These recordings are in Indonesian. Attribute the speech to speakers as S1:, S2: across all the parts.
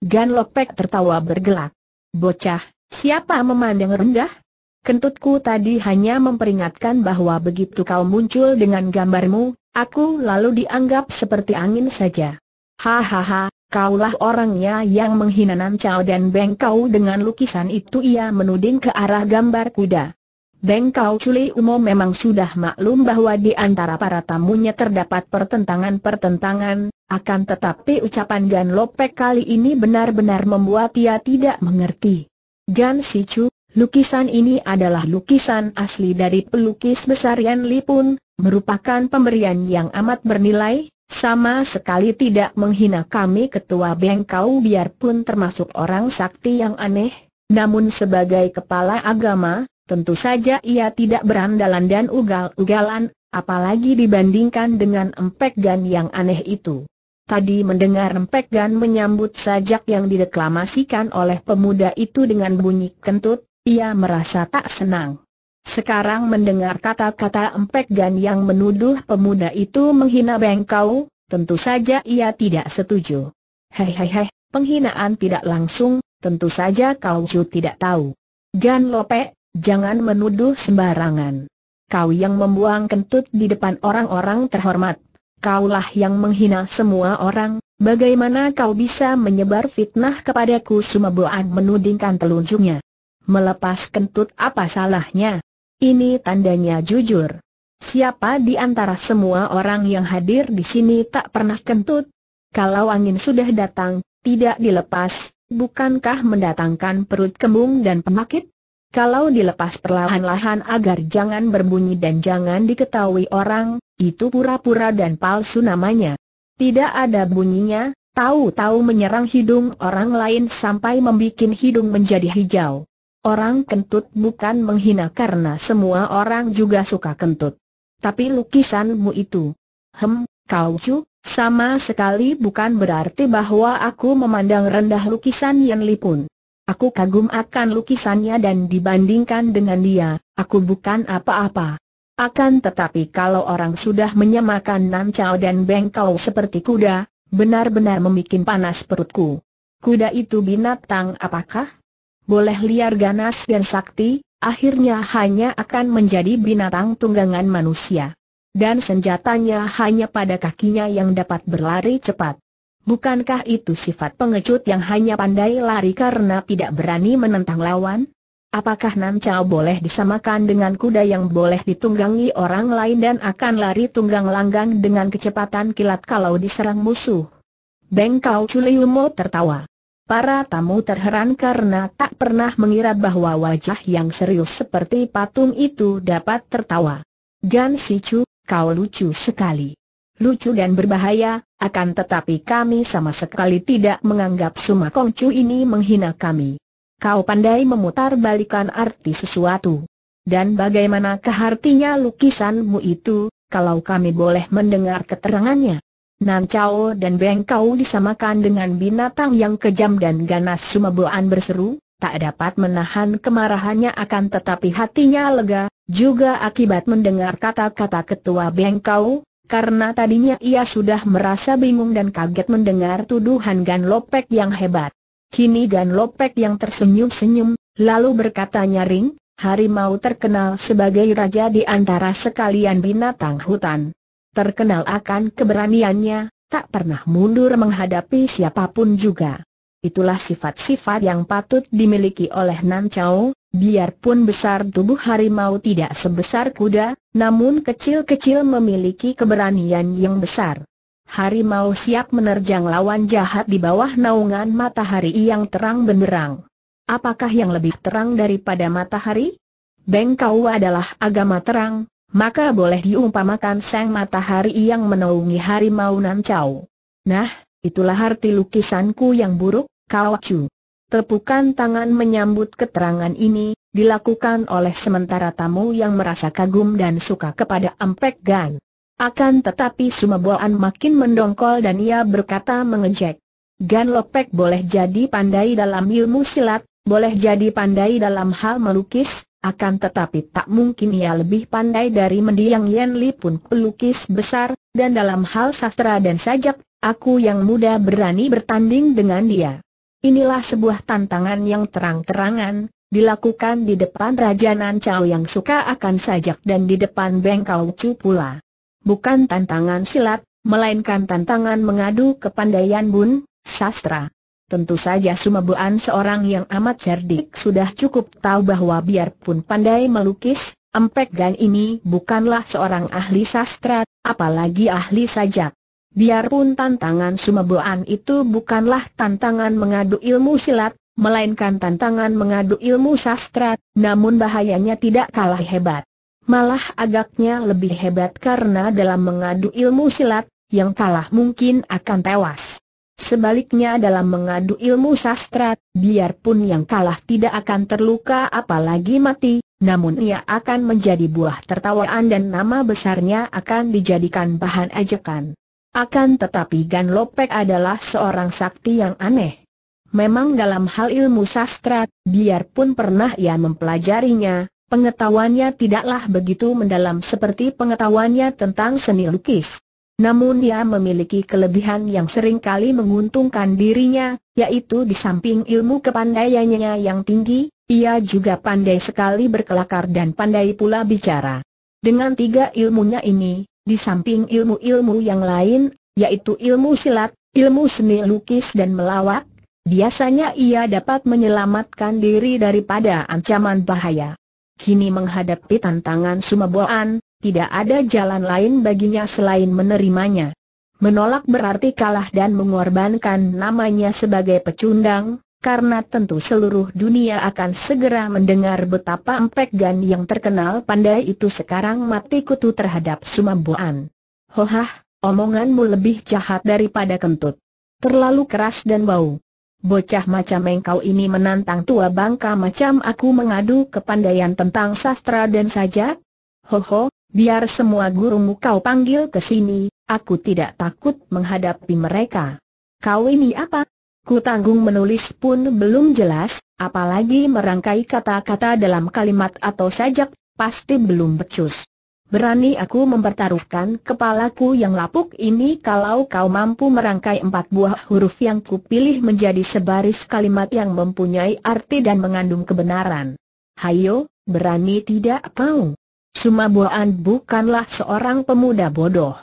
S1: Gan Lopek tertawa bergelak. Bocah, siapa memandang rendah? Kentutku tadi hanya memperingatkan bahwa begitu kau muncul dengan gambarmu, aku lalu dianggap seperti angin saja. Hahaha, kaulah orangnya yang menghina Nan Chao dan Beng Kau dengan lukisan itu ia menuding ke arah gambar kuda. Beng Kau Culi Umo memang sudah maklum bahwa di antara para tamunya terdapat pertentangan-pertentangan, akan tetapi ucapan Gan Lopek kali ini benar-benar membuat ia tidak mengerti. Gan Sichu, lukisan ini adalah lukisan asli dari pelukis besar Yan Lipun, merupakan pemberian yang amat bernilai, sama sekali tidak menghina kami ketua bengkau biarpun termasuk orang sakti yang aneh, namun sebagai kepala agama, tentu saja ia tidak berandalan dan ugal-ugalan, apalagi dibandingkan dengan empek gan yang aneh itu tadi mendengar dan menyambut sajak yang dideklamasikan oleh pemuda itu dengan bunyi kentut, ia merasa tak senang. Sekarang mendengar kata-kata Empek gan yang menuduh pemuda itu menghina Bengkau, tentu saja ia tidak setuju. hei, penghinaan tidak langsung, tentu saja kau Ju tidak tahu. Gan Lope, jangan menuduh sembarangan. Kau yang membuang kentut di depan orang-orang terhormat kaulah yang menghina semua orang, bagaimana kau bisa menyebar fitnah kepadaku sumeboan menudingkan telunjuknya. Melepas kentut apa salahnya? Ini tandanya jujur. Siapa di antara semua orang yang hadir di sini tak pernah kentut? Kalau angin sudah datang, tidak dilepas, bukankah mendatangkan perut kembung dan penyakit? Kalau dilepas perlahan-lahan agar jangan berbunyi dan jangan diketahui orang, itu pura-pura dan palsu namanya. Tidak ada bunyinya, tahu-tahu menyerang hidung orang lain sampai membuat hidung menjadi hijau. Orang kentut bukan menghina karena semua orang juga suka kentut. Tapi lukisanmu itu, hem, kau cu, sama sekali bukan berarti bahwa aku memandang rendah lukisan Yan Li pun. Aku kagum akan lukisannya dan dibandingkan dengan dia, aku bukan apa-apa. Akan tetapi kalau orang sudah menyamakan Nan Chao dan Beng Kau seperti kuda, benar-benar membuat panas perutku. Kuda itu binatang apakah? Boleh liar ganas dan sakti, akhirnya hanya akan menjadi binatang tunggangan manusia. Dan senjatanya hanya pada kakinya yang dapat berlari cepat. Bukankah itu sifat pengecut yang hanya pandai lari karena tidak berani menentang lawan? Apakah Nan Chao boleh disamakan dengan kuda yang boleh ditunggangi orang lain dan akan lari tunggang langgang dengan kecepatan kilat kalau diserang musuh? Beng Kau Chuliumo tertawa. Para tamu terheran karena tak pernah mengira bahwa wajah yang serius seperti patung itu dapat tertawa. Gan Si Chu, kau lucu sekali. Lucu dan berbahaya, akan tetapi kami sama sekali tidak menganggap Suma Chu ini menghina kami. Kau pandai memutar balikan arti sesuatu. Dan bagaimanakah artinya lukisanmu itu, kalau kami boleh mendengar keterangannya? Nan Chao dan Beng Kau disamakan dengan binatang yang kejam dan ganas Sumaboan berseru, tak dapat menahan kemarahannya akan tetapi hatinya lega, juga akibat mendengar kata-kata ketua Beng Kau, karena tadinya ia sudah merasa bingung dan kaget mendengar tuduhan Gan Lopek yang hebat. Kini Gan Lopek yang tersenyum-senyum, lalu berkata nyaring, harimau terkenal sebagai raja di antara sekalian binatang hutan. Terkenal akan keberaniannya, tak pernah mundur menghadapi siapapun juga. Itulah sifat-sifat yang patut dimiliki oleh Nan Chao, biarpun besar tubuh harimau tidak sebesar kuda, namun kecil-kecil memiliki keberanian yang besar harimau siap menerjang lawan jahat di bawah naungan matahari yang terang benderang. Apakah yang lebih terang daripada matahari? Bengkau adalah agama terang, maka boleh diumpamakan sang matahari yang menaungi harimau nancau. Nah, itulah arti lukisanku yang buruk, Kawacu. Tepukan tangan menyambut keterangan ini, dilakukan oleh sementara tamu yang merasa kagum dan suka kepada ampek Gan. Akan tetapi Sumaboan makin mendongkol dan ia berkata mengejek. Gan Lopek boleh jadi pandai dalam ilmu silat, boleh jadi pandai dalam hal melukis, akan tetapi tak mungkin ia lebih pandai dari mendiang Yen Li pun pelukis besar, dan dalam hal sastra dan sajak, aku yang muda berani bertanding dengan dia. Inilah sebuah tantangan yang terang-terangan, dilakukan di depan Raja Nancao yang suka akan sajak dan di depan Beng Kau Chu pula bukan tantangan silat, melainkan tantangan mengadu kepandaian bun, sastra. Tentu saja Sumabuan seorang yang amat cerdik sudah cukup tahu bahwa biarpun pandai melukis, Empek Gan ini bukanlah seorang ahli sastra, apalagi ahli sajak. Biarpun tantangan Sumabuan itu bukanlah tantangan mengadu ilmu silat, melainkan tantangan mengadu ilmu sastra, namun bahayanya tidak kalah hebat malah agaknya lebih hebat karena dalam mengadu ilmu silat, yang kalah mungkin akan tewas. Sebaliknya dalam mengadu ilmu sastra, biarpun yang kalah tidak akan terluka apalagi mati, namun ia akan menjadi buah tertawaan dan nama besarnya akan dijadikan bahan ajakan. Akan tetapi Gan Lopek adalah seorang sakti yang aneh. Memang dalam hal ilmu sastra, biarpun pernah ia mempelajarinya, Pengetahuannya tidaklah begitu mendalam seperti pengetahuannya tentang seni lukis. Namun dia memiliki kelebihan yang sering kali menguntungkan dirinya, yaitu di samping ilmu kepandaiannya yang tinggi, ia juga pandai sekali berkelakar dan pandai pula bicara. Dengan tiga ilmunya ini, di samping ilmu-ilmu yang lain, yaitu ilmu silat, ilmu seni lukis dan melawak, biasanya ia dapat menyelamatkan diri daripada ancaman bahaya kini menghadapi tantangan Sumaboan, tidak ada jalan lain baginya selain menerimanya. Menolak berarti kalah dan mengorbankan namanya sebagai pecundang, karena tentu seluruh dunia akan segera mendengar betapa Empek Gan yang terkenal pandai itu sekarang mati kutu terhadap Sumamboan. Hohah, omonganmu lebih jahat daripada kentut. Terlalu keras dan bau. Bocah macam engkau ini menantang tua bangka macam aku mengadu kepandaian tentang sastra dan sajak? Hoho, biar semua gurumu kau panggil ke sini, aku tidak takut menghadapi mereka. Kau ini apa? Ku tanggung menulis pun belum jelas, apalagi merangkai kata-kata dalam kalimat atau sajak, pasti belum becus. Berani aku mempertaruhkan kepalaku yang lapuk ini kalau kau mampu merangkai empat buah huruf yang kupilih menjadi sebaris kalimat yang mempunyai arti dan mengandung kebenaran. Hayo, berani tidak kau? Sumaboan bukanlah seorang pemuda bodoh.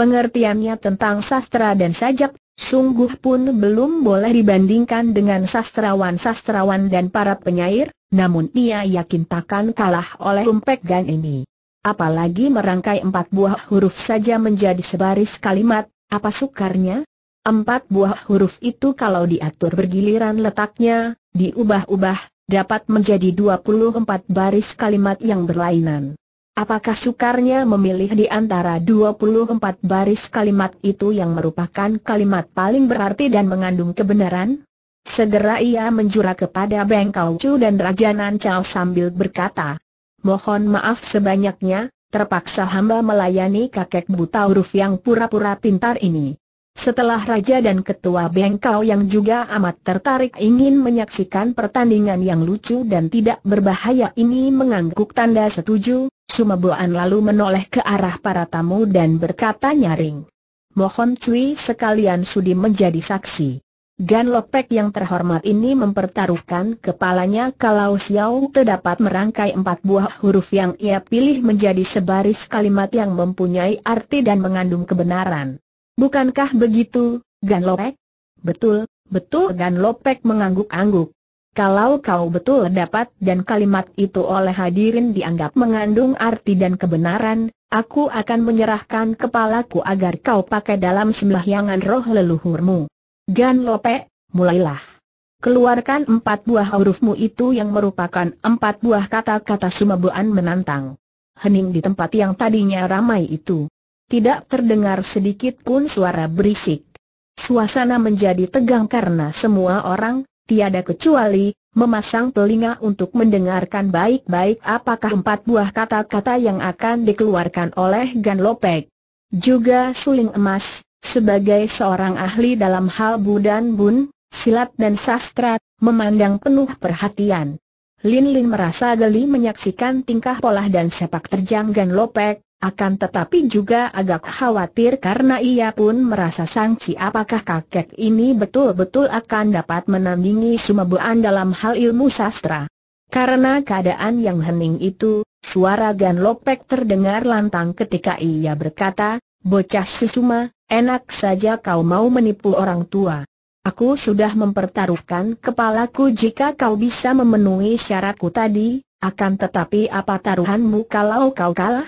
S1: Pengertiannya tentang sastra dan sajak, sungguh pun belum boleh dibandingkan dengan sastrawan-sastrawan dan para penyair, namun ia yakin takkan kalah oleh umpek gan ini. Apalagi merangkai empat buah huruf saja menjadi sebaris kalimat, apa sukarnya? Empat buah huruf itu kalau diatur bergiliran letaknya, diubah-ubah, dapat menjadi dua puluh empat baris kalimat yang berlainan. Apakah sukarnya memilih di antara dua puluh empat baris kalimat itu yang merupakan kalimat paling berarti dan mengandung kebenaran? Segera ia menjura kepada Beng Kau Chu dan Raja Nan Chao sambil berkata, Mohon maaf sebanyaknya, terpaksa hamba melayani kakek buta huruf yang pura-pura pintar ini. Setelah raja dan ketua bengkau yang juga amat tertarik ingin menyaksikan pertandingan yang lucu dan tidak berbahaya ini mengangguk tanda setuju, Sumebuan lalu menoleh ke arah para tamu dan berkata nyaring. Mohon cuy sekalian sudi menjadi saksi. Gan Lopek yang terhormat ini mempertaruhkan kepalanya kalau Xiao Te dapat merangkai empat buah huruf yang ia pilih menjadi sebaris kalimat yang mempunyai arti dan mengandung kebenaran. Bukankah begitu, Gan Lopek? Betul, betul Gan Lopek mengangguk-angguk. Kalau kau betul dapat dan kalimat itu oleh hadirin dianggap mengandung arti dan kebenaran, aku akan menyerahkan kepalaku agar kau pakai dalam sembahyangan roh leluhurmu. Gan Lope, mulailah. Keluarkan empat buah hurufmu itu yang merupakan empat buah kata-kata Sumabuan menantang. Hening di tempat yang tadinya ramai itu. Tidak terdengar sedikit pun suara berisik. Suasana menjadi tegang karena semua orang, tiada kecuali, memasang telinga untuk mendengarkan baik-baik apakah empat buah kata-kata yang akan dikeluarkan oleh Gan Lopek. Juga suling emas, sebagai seorang ahli dalam hal budan bun, silat dan sastra, memandang penuh perhatian. Lin Lin merasa geli menyaksikan tingkah pola dan sepak terjang Gan Lopek, akan tetapi juga agak khawatir karena ia pun merasa sangsi apakah kakek ini betul-betul akan dapat menandingi Sumebuan dalam hal ilmu sastra. Karena keadaan yang hening itu, suara Gan Lopek terdengar lantang ketika ia berkata, Bocah sesuma, Enak saja kau mau menipu orang tua. Aku sudah mempertaruhkan kepalaku jika kau bisa memenuhi syaratku tadi, akan tetapi apa taruhanmu kalau kau kalah?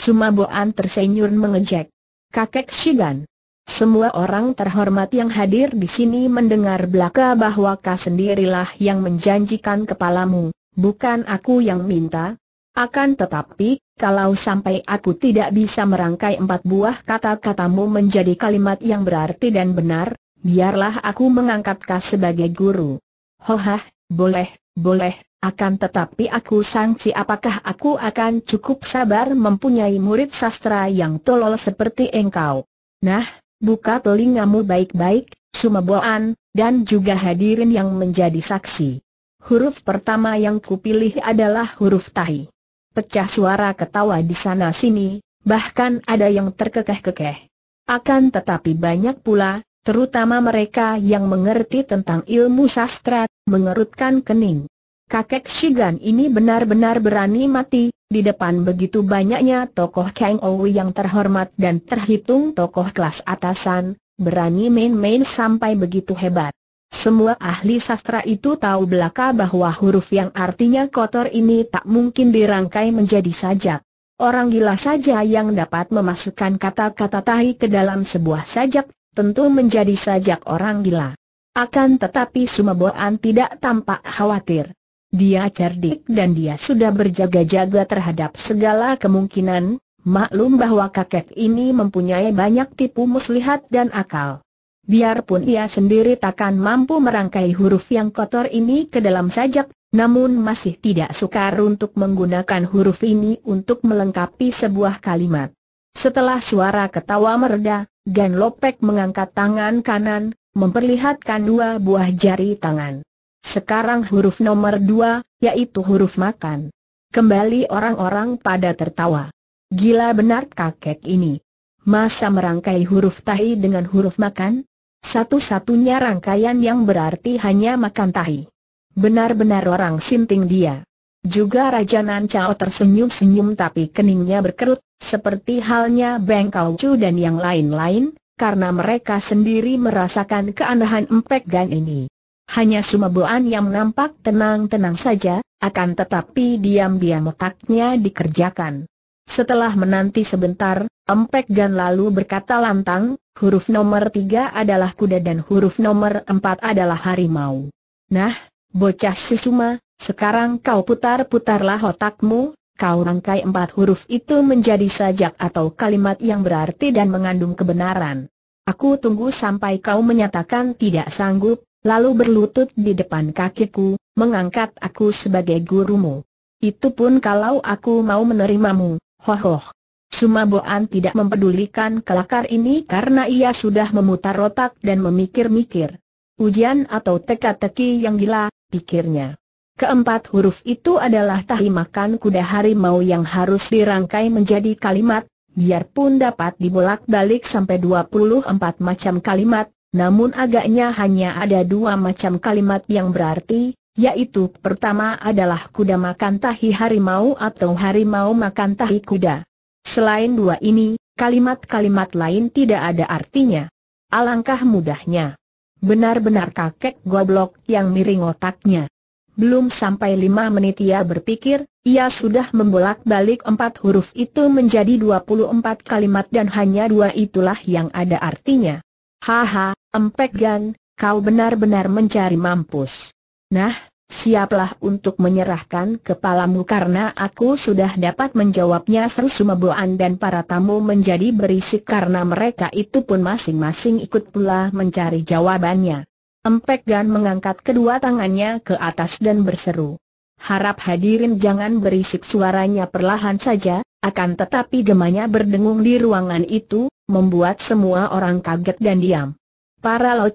S1: Sumaboan tersenyum mengejek. Kakek Shigan. Semua orang terhormat yang hadir di sini mendengar belaka bahwa kau sendirilah yang menjanjikan kepalamu, bukan aku yang minta, akan tetapi, kalau sampai aku tidak bisa merangkai empat buah kata-katamu menjadi kalimat yang berarti dan benar, biarlah aku mengangkat kau sebagai guru. Hohah, boleh, boleh, akan tetapi aku sangsi apakah aku akan cukup sabar mempunyai murid sastra yang tolol seperti engkau. Nah, buka telingamu baik-baik, Sumeboan, dan juga hadirin yang menjadi saksi. Huruf pertama yang kupilih adalah huruf tahi. Pecah suara ketawa di sana-sini, bahkan ada yang terkekeh-kekeh. Akan tetapi banyak pula, terutama mereka yang mengerti tentang ilmu sastra, mengerutkan kening. Kakek Shigan ini benar-benar berani mati, di depan begitu banyaknya tokoh Kang Owi yang terhormat dan terhitung tokoh kelas atasan, berani main-main sampai begitu hebat. Semua ahli sastra itu tahu belaka bahwa huruf yang artinya kotor ini tak mungkin dirangkai menjadi sajak. Orang gila saja yang dapat memasukkan kata-kata tahi ke dalam sebuah sajak, tentu menjadi sajak orang gila. Akan tetapi Sumaboan tidak tampak khawatir. Dia cerdik dan dia sudah berjaga-jaga terhadap segala kemungkinan, maklum bahwa kakek ini mempunyai banyak tipu muslihat dan akal. Biarpun ia sendiri takkan mampu merangkai huruf yang kotor ini ke dalam sajak, namun masih tidak sukar untuk menggunakan huruf ini untuk melengkapi sebuah kalimat. Setelah suara ketawa mereda, Gan Lopek mengangkat tangan kanan, memperlihatkan dua buah jari tangan. Sekarang huruf nomor dua, yaitu huruf makan. Kembali orang-orang pada tertawa. Gila benar kakek ini. Masa merangkai huruf tahi dengan huruf makan? Satu-satunya rangkaian yang berarti hanya makan tahi. Benar-benar orang sinting dia. Juga Raja Nan Chao tersenyum-senyum tapi keningnya berkerut, seperti halnya Beng Kau Chu dan yang lain-lain, karena mereka sendiri merasakan keanehan empek Gan ini. Hanya Boan yang nampak tenang-tenang saja, akan tetapi diam-diam otaknya dikerjakan. Setelah menanti sebentar, Empek Gan lalu berkata lantang, Huruf nomor tiga adalah kuda dan huruf nomor empat adalah harimau. Nah, bocah susuma, sekarang kau putar-putarlah otakmu, kau rangkai empat huruf itu menjadi sajak atau kalimat yang berarti dan mengandung kebenaran. Aku tunggu sampai kau menyatakan tidak sanggup, lalu berlutut di depan kakiku, mengangkat aku sebagai gurumu. Itu pun kalau aku mau menerimamu, hohoh. Sumaboan tidak mempedulikan kelakar ini karena ia sudah memutar otak dan memikir-mikir. Ujian atau teka-teki yang gila, pikirnya. Keempat huruf itu adalah tahi makan kuda harimau yang harus dirangkai menjadi kalimat, biarpun dapat dibolak-balik sampai 24 macam kalimat, namun agaknya hanya ada dua macam kalimat yang berarti, yaitu pertama adalah kuda makan tahi harimau atau harimau makan tahi kuda. Selain dua ini, kalimat-kalimat lain tidak ada artinya. Alangkah mudahnya. Benar-benar kakek goblok yang miring otaknya. Belum sampai lima menit ia berpikir, ia sudah membolak-balik empat huruf itu menjadi dua puluh empat kalimat dan hanya dua itulah yang ada artinya. Haha, empek gan, kau benar-benar mencari mampus. Nah, siaplah untuk menyerahkan kepalamu karena aku sudah dapat menjawabnya seru sumeboan dan para tamu menjadi berisik karena mereka itu pun masing-masing ikut pula mencari jawabannya. Empek Gan mengangkat kedua tangannya ke atas dan berseru. Harap hadirin jangan berisik suaranya perlahan saja, akan tetapi gemanya berdengung di ruangan itu, membuat semua orang kaget dan diam. Para Lo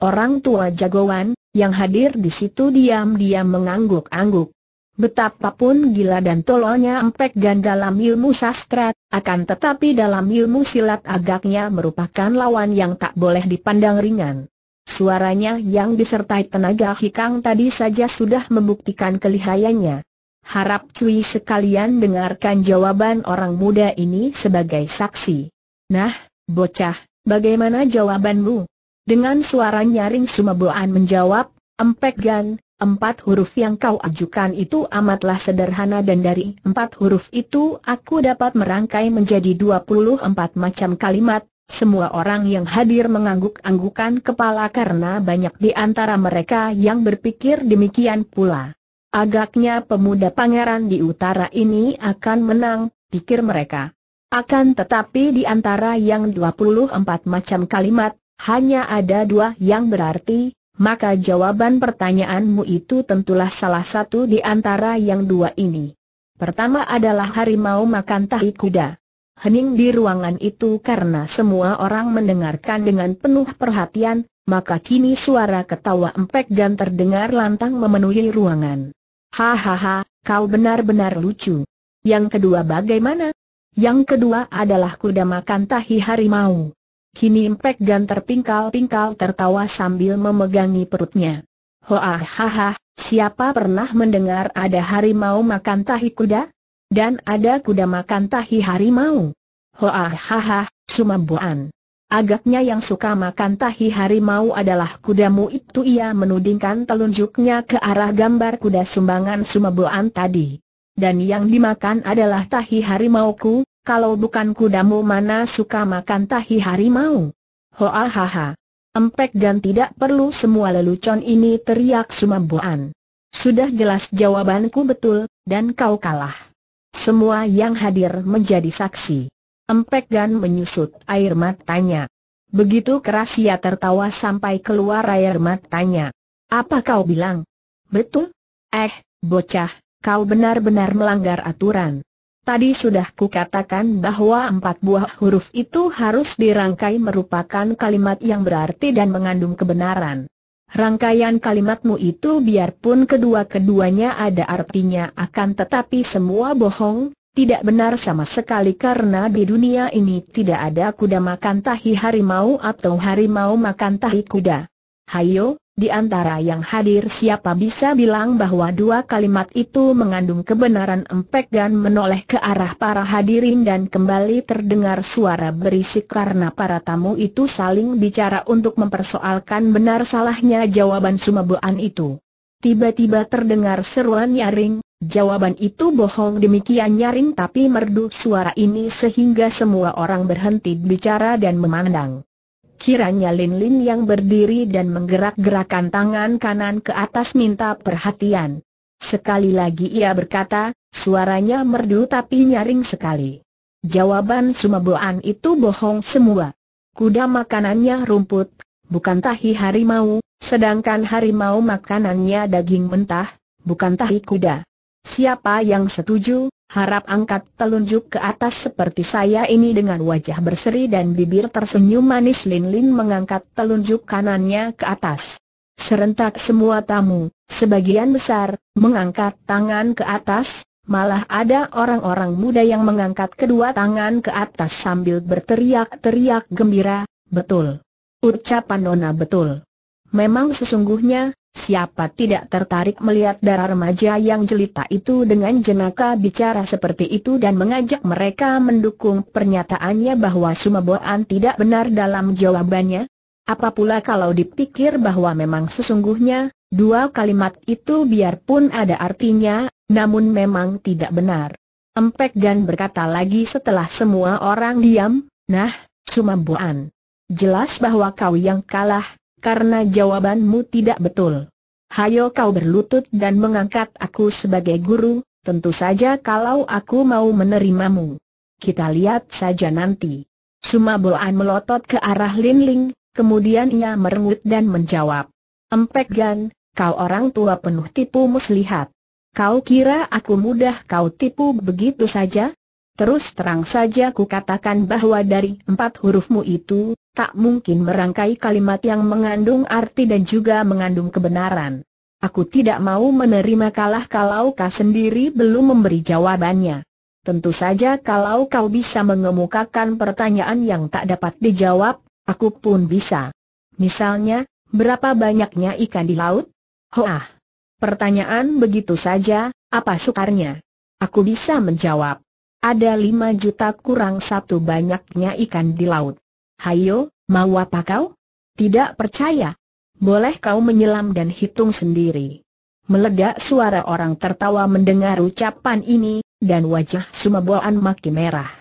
S1: orang tua jagoan, yang hadir di situ diam-diam mengangguk-angguk. Betapapun gila dan tololnya Empek Gan dalam ilmu sastra, akan tetapi dalam ilmu silat agaknya merupakan lawan yang tak boleh dipandang ringan. Suaranya yang disertai tenaga hikang tadi saja sudah membuktikan kelihayannya. Harap cuy sekalian dengarkan jawaban orang muda ini sebagai saksi. Nah, bocah, bagaimana jawabanmu? Dengan suara nyaring Sumeboan menjawab, Empek Gan, empat huruf yang kau ajukan itu amatlah sederhana dan dari empat huruf itu aku dapat merangkai menjadi dua puluh empat macam kalimat, semua orang yang hadir mengangguk-anggukan kepala karena banyak di antara mereka yang berpikir demikian pula. Agaknya pemuda pangeran di utara ini akan menang, pikir mereka. Akan tetapi di antara yang dua puluh empat macam kalimat, hanya ada dua yang berarti, maka jawaban pertanyaanmu itu tentulah salah satu di antara yang dua ini. Pertama adalah harimau makan tahi kuda. Hening di ruangan itu karena semua orang mendengarkan dengan penuh perhatian, maka kini suara ketawa empek dan terdengar lantang memenuhi ruangan. Hahaha, kau benar-benar lucu. Yang kedua bagaimana? Yang kedua adalah kuda makan tahi harimau. Kini Impek Gan terpingkal-pingkal tertawa sambil memegangi perutnya. Hoahaha, siapa pernah mendengar ada harimau makan tahi kuda? Dan ada kuda makan tahi harimau. Hoahaha, sumambuan. Agaknya yang suka makan tahi harimau adalah kudamu itu ia menudingkan telunjuknya ke arah gambar kuda sumbangan sumabuan tadi. Dan yang dimakan adalah tahi harimauku, kalau bukan kudamu mana suka makan tahi harimau? Hoahaha. Empek dan tidak perlu semua lelucon ini teriak sumambuan. Sudah jelas jawabanku betul, dan kau kalah. Semua yang hadir menjadi saksi. Empek dan menyusut air matanya. Begitu keras ia tertawa sampai keluar air matanya. Apa kau bilang? Betul? Eh, bocah, kau benar-benar melanggar aturan. Tadi sudah kukatakan bahwa empat buah huruf itu harus dirangkai merupakan kalimat yang berarti dan mengandung kebenaran. Rangkaian kalimatmu itu biarpun kedua-keduanya ada artinya akan tetapi semua bohong, tidak benar sama sekali karena di dunia ini tidak ada kuda makan tahi harimau atau harimau makan tahi kuda. Hayo, di antara yang hadir siapa bisa bilang bahwa dua kalimat itu mengandung kebenaran empek dan menoleh ke arah para hadirin dan kembali terdengar suara berisik karena para tamu itu saling bicara untuk mempersoalkan benar salahnya jawaban sumebuan itu. Tiba-tiba terdengar seruan nyaring, jawaban itu bohong demikian nyaring tapi merdu suara ini sehingga semua orang berhenti bicara dan memandang. Kiranya Lin Lin yang berdiri dan menggerak-gerakan tangan kanan ke atas minta perhatian. Sekali lagi ia berkata, suaranya merdu tapi nyaring sekali. Jawaban Sumaboan itu bohong semua. Kuda makanannya rumput, bukan tahi harimau, sedangkan harimau makanannya daging mentah, bukan tahi kuda. Siapa yang setuju, harap angkat telunjuk ke atas seperti saya ini dengan wajah berseri dan bibir tersenyum manis Lin Lin mengangkat telunjuk kanannya ke atas. Serentak semua tamu, sebagian besar, mengangkat tangan ke atas, malah ada orang-orang muda yang mengangkat kedua tangan ke atas sambil berteriak-teriak gembira, betul. Ucapan Nona betul. Memang sesungguhnya, Siapa tidak tertarik melihat darah remaja yang jelita itu dengan jenaka bicara seperti itu dan mengajak mereka mendukung pernyataannya bahwa Sumaboan tidak benar dalam jawabannya? Apa pula kalau dipikir bahwa memang sesungguhnya, dua kalimat itu biarpun ada artinya, namun memang tidak benar. Empek dan berkata lagi setelah semua orang diam, nah, Sumaboan. Jelas bahwa kau yang kalah, karena jawabanmu tidak betul. Hayo kau berlutut dan mengangkat aku sebagai guru, tentu saja kalau aku mau menerimamu. Kita lihat saja nanti. Sumaboan melotot ke arah Lin Ling, kemudian ia merengut dan menjawab. Empek Gan, kau orang tua penuh tipu muslihat. Kau kira aku mudah kau tipu begitu saja? Terus terang saja ku katakan bahwa dari empat hurufmu itu, tak mungkin merangkai kalimat yang mengandung arti dan juga mengandung kebenaran. Aku tidak mau menerima kalah kalau kau sendiri belum memberi jawabannya. Tentu saja kalau kau bisa mengemukakan pertanyaan yang tak dapat dijawab, aku pun bisa. Misalnya, berapa banyaknya ikan di laut? Hoah! Pertanyaan begitu saja, apa sukarnya? Aku bisa menjawab. Ada lima juta kurang satu banyaknya ikan di laut. Hayo, mau apa kau? Tidak percaya? Boleh kau menyelam dan hitung sendiri. Meledak suara orang tertawa mendengar ucapan ini, dan wajah Sumaboan makin merah.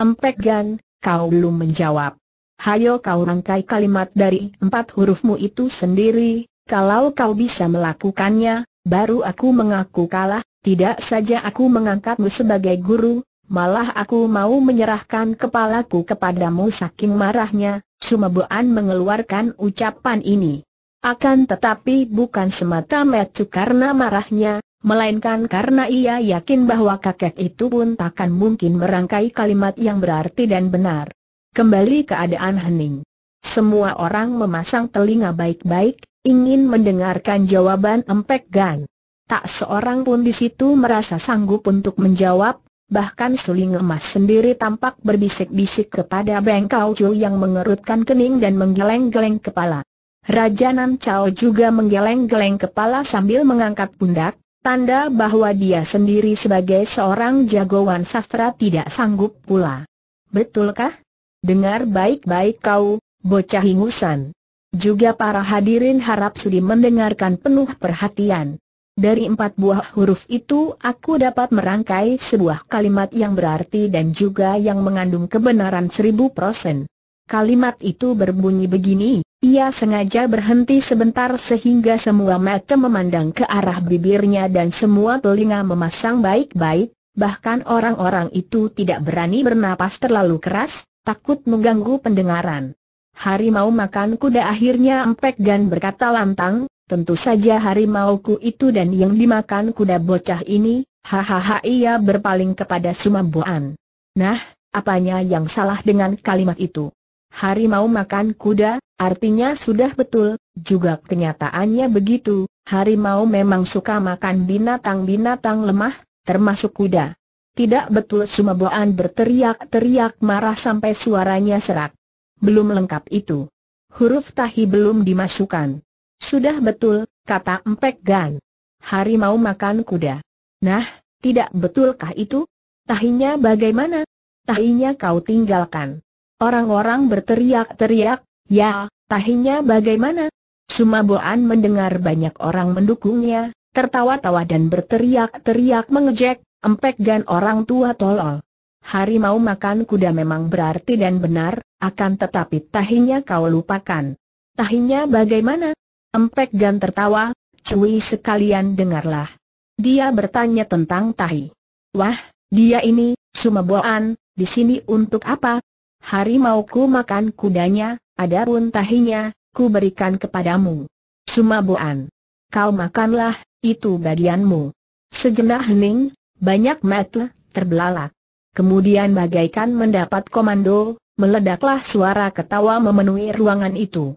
S1: Empek Gan, kau belum menjawab. Hayo kau rangkai kalimat dari empat hurufmu itu sendiri, kalau kau bisa melakukannya, baru aku mengaku kalah, tidak saja aku mengangkatmu sebagai guru, malah aku mau menyerahkan kepalaku kepadamu saking marahnya, Sumabuan mengeluarkan ucapan ini. Akan tetapi bukan semata metu karena marahnya, melainkan karena ia yakin bahwa kakek itu pun takkan mungkin merangkai kalimat yang berarti dan benar. Kembali keadaan hening. Semua orang memasang telinga baik-baik, ingin mendengarkan jawaban Empek Gan. Tak seorang pun di situ merasa sanggup untuk menjawab, bahkan suling emas sendiri tampak berbisik-bisik kepada Beng Kau yang mengerutkan kening dan menggeleng-geleng kepala. Raja Nan Chao juga menggeleng-geleng kepala sambil mengangkat pundak, tanda bahwa dia sendiri sebagai seorang jagoan sastra tidak sanggup pula. Betulkah? Dengar baik-baik kau, bocah ingusan. Juga para hadirin harap sudi mendengarkan penuh perhatian. Dari empat buah huruf itu aku dapat merangkai sebuah kalimat yang berarti dan juga yang mengandung kebenaran seribu prosen. Kalimat itu berbunyi begini, ia sengaja berhenti sebentar sehingga semua mata memandang ke arah bibirnya dan semua telinga memasang baik-baik, bahkan orang-orang itu tidak berani bernapas terlalu keras, takut mengganggu pendengaran. Harimau makan kuda akhirnya empek dan berkata lantang, tentu saja harimauku itu dan yang dimakan kuda bocah ini, hahaha ia berpaling kepada Sumamboan. Nah, apanya yang salah dengan kalimat itu? Harimau makan kuda, artinya sudah betul, juga kenyataannya begitu, harimau memang suka makan binatang-binatang lemah, termasuk kuda. Tidak betul Sumamboan berteriak-teriak marah sampai suaranya serak. Belum lengkap itu. Huruf tahi belum dimasukkan. Sudah betul, kata Empek Gan. hari mau makan kuda. Nah, tidak betulkah itu? Tahinya bagaimana? Tahinya kau tinggalkan. Orang-orang berteriak-teriak, ya, tahinya bagaimana? Sumaboan mendengar banyak orang mendukungnya, tertawa-tawa dan berteriak-teriak mengejek, empek gan orang tua tolol. hari mau makan kuda memang berarti dan benar, akan tetapi tahinya kau lupakan. Tahinya bagaimana? Empek Gan tertawa, cui sekalian dengarlah. Dia bertanya tentang Tahi. Wah, dia ini, Sumeboan, di sini untuk apa? Hari mau ku makan kudanya, ada pun tahinya, ku berikan kepadamu. Sumaboan. Kau makanlah, itu bagianmu. Sejenak hening, banyak mata, terbelalak. Kemudian bagaikan mendapat komando, meledaklah suara ketawa memenuhi ruangan itu.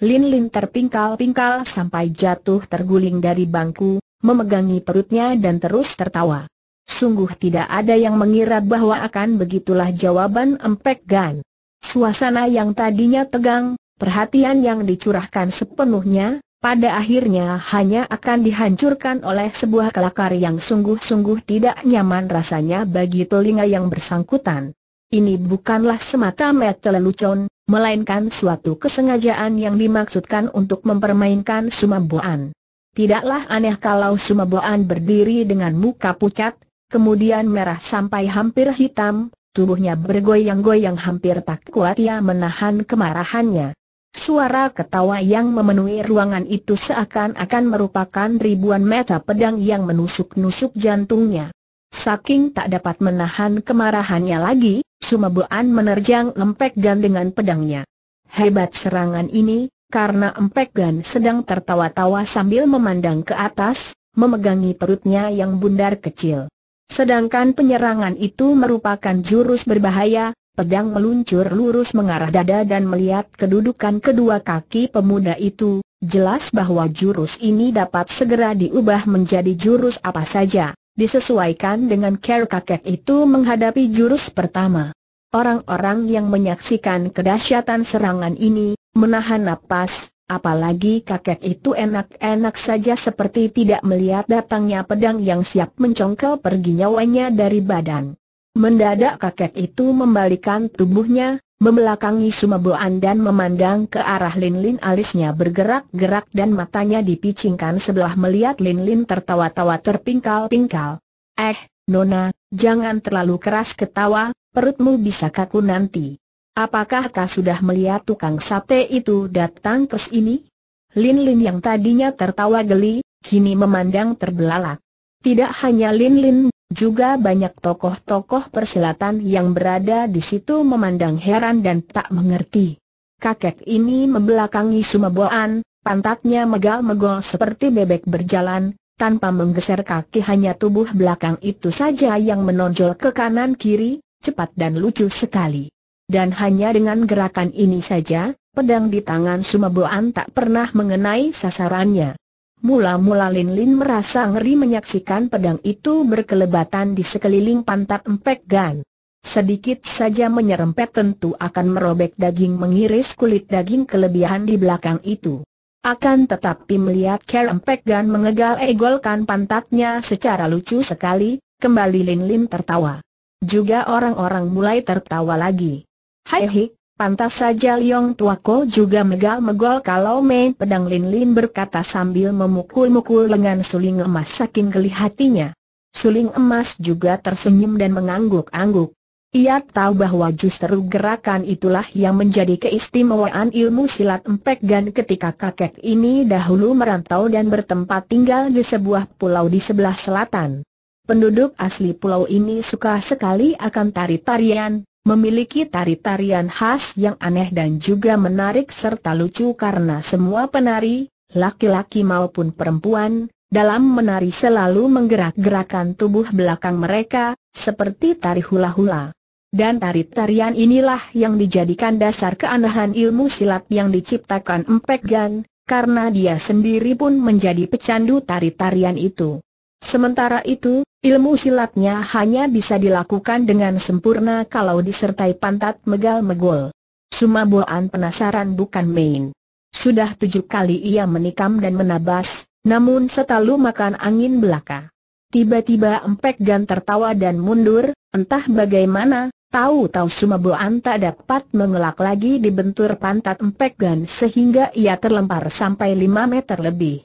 S1: Lin Lin terpingkal-pingkal sampai jatuh terguling dari bangku, memegangi perutnya dan terus tertawa. Sungguh tidak ada yang mengira bahwa akan begitulah jawaban Empek Gan. Suasana yang tadinya tegang, perhatian yang dicurahkan sepenuhnya, pada akhirnya hanya akan dihancurkan oleh sebuah kelakar yang sungguh-sungguh tidak nyaman rasanya bagi telinga yang bersangkutan. Ini bukanlah semata mata lelucon, melainkan suatu kesengajaan yang dimaksudkan untuk mempermainkan Sumamboan. Tidaklah aneh kalau Sumabuan berdiri dengan muka pucat, kemudian merah sampai hampir hitam, tubuhnya bergoyang-goyang hampir tak kuat ia menahan kemarahannya. Suara ketawa yang memenuhi ruangan itu seakan-akan merupakan ribuan mata pedang yang menusuk-nusuk jantungnya. Saking tak dapat menahan kemarahannya lagi, Sumabuan menerjang Empek Gan dengan pedangnya. Hebat serangan ini, karena Empek Gan sedang tertawa-tawa sambil memandang ke atas, memegangi perutnya yang bundar kecil. Sedangkan penyerangan itu merupakan jurus berbahaya, pedang meluncur lurus mengarah dada dan melihat kedudukan kedua kaki pemuda itu, jelas bahwa jurus ini dapat segera diubah menjadi jurus apa saja disesuaikan dengan care kakek itu menghadapi jurus pertama. Orang-orang yang menyaksikan kedahsyatan serangan ini, menahan napas, apalagi kakek itu enak-enak saja seperti tidak melihat datangnya pedang yang siap mencongkel pergi nyawanya dari badan. Mendadak kakek itu membalikan tubuhnya, Membelakangi Sumeboan dan memandang ke arah Lin Lin alisnya bergerak-gerak dan matanya dipicingkan sebelah melihat Lin Lin tertawa-tawa terpingkal-pingkal. Eh, Nona, jangan terlalu keras ketawa, perutmu bisa kaku nanti. Apakah kau sudah melihat tukang sate itu datang ke sini? Lin Lin yang tadinya tertawa geli, kini memandang terbelalak. Tidak hanya Lin Lin, juga banyak tokoh-tokoh persilatan yang berada di situ memandang heran dan tak mengerti. Kakek ini membelakangi Sumaboan, pantatnya megal-megol seperti bebek berjalan, tanpa menggeser kaki hanya tubuh belakang itu saja yang menonjol ke kanan-kiri, cepat dan lucu sekali. Dan hanya dengan gerakan ini saja, pedang di tangan Sumaboan tak pernah mengenai sasarannya. Mula-mula Lin Lin merasa ngeri menyaksikan pedang itu berkelebatan di sekeliling pantat Empek Gan. Sedikit saja menyerempet tentu akan merobek daging mengiris kulit daging kelebihan di belakang itu. Akan tetapi melihat Ker Empek Gan mengegal-egolkan pantatnya secara lucu sekali, kembali Lin Lin tertawa. Juga orang-orang mulai tertawa lagi. Hai hik, Pantas saja Liong Tuako juga megal-megol kalau Mei pedang Lin-Lin berkata sambil memukul-mukul lengan suling emas saking geli hatinya. Suling emas juga tersenyum dan mengangguk-angguk. Ia tahu bahwa justru gerakan itulah yang menjadi keistimewaan ilmu silat empek dan ketika kakek ini dahulu merantau dan bertempat tinggal di sebuah pulau di sebelah selatan. Penduduk asli pulau ini suka sekali akan tari-tarian, memiliki tari-tarian khas yang aneh dan juga menarik serta lucu karena semua penari, laki-laki maupun perempuan, dalam menari selalu menggerak-gerakan tubuh belakang mereka, seperti tari hula-hula. Dan tari-tarian inilah yang dijadikan dasar keanehan ilmu silat yang diciptakan Empek Gan, karena dia sendiri pun menjadi pecandu tari-tarian itu. Sementara itu, ilmu silatnya hanya bisa dilakukan dengan sempurna kalau disertai pantat megal-megol. Sumaboan penasaran bukan main. Sudah tujuh kali ia menikam dan menabas, namun setalu makan angin belaka. Tiba-tiba Empek Gan tertawa dan mundur, entah bagaimana, tahu-tahu Sumaboan tak dapat mengelak lagi dibentur pantat Empek Gan sehingga ia terlempar sampai lima meter lebih.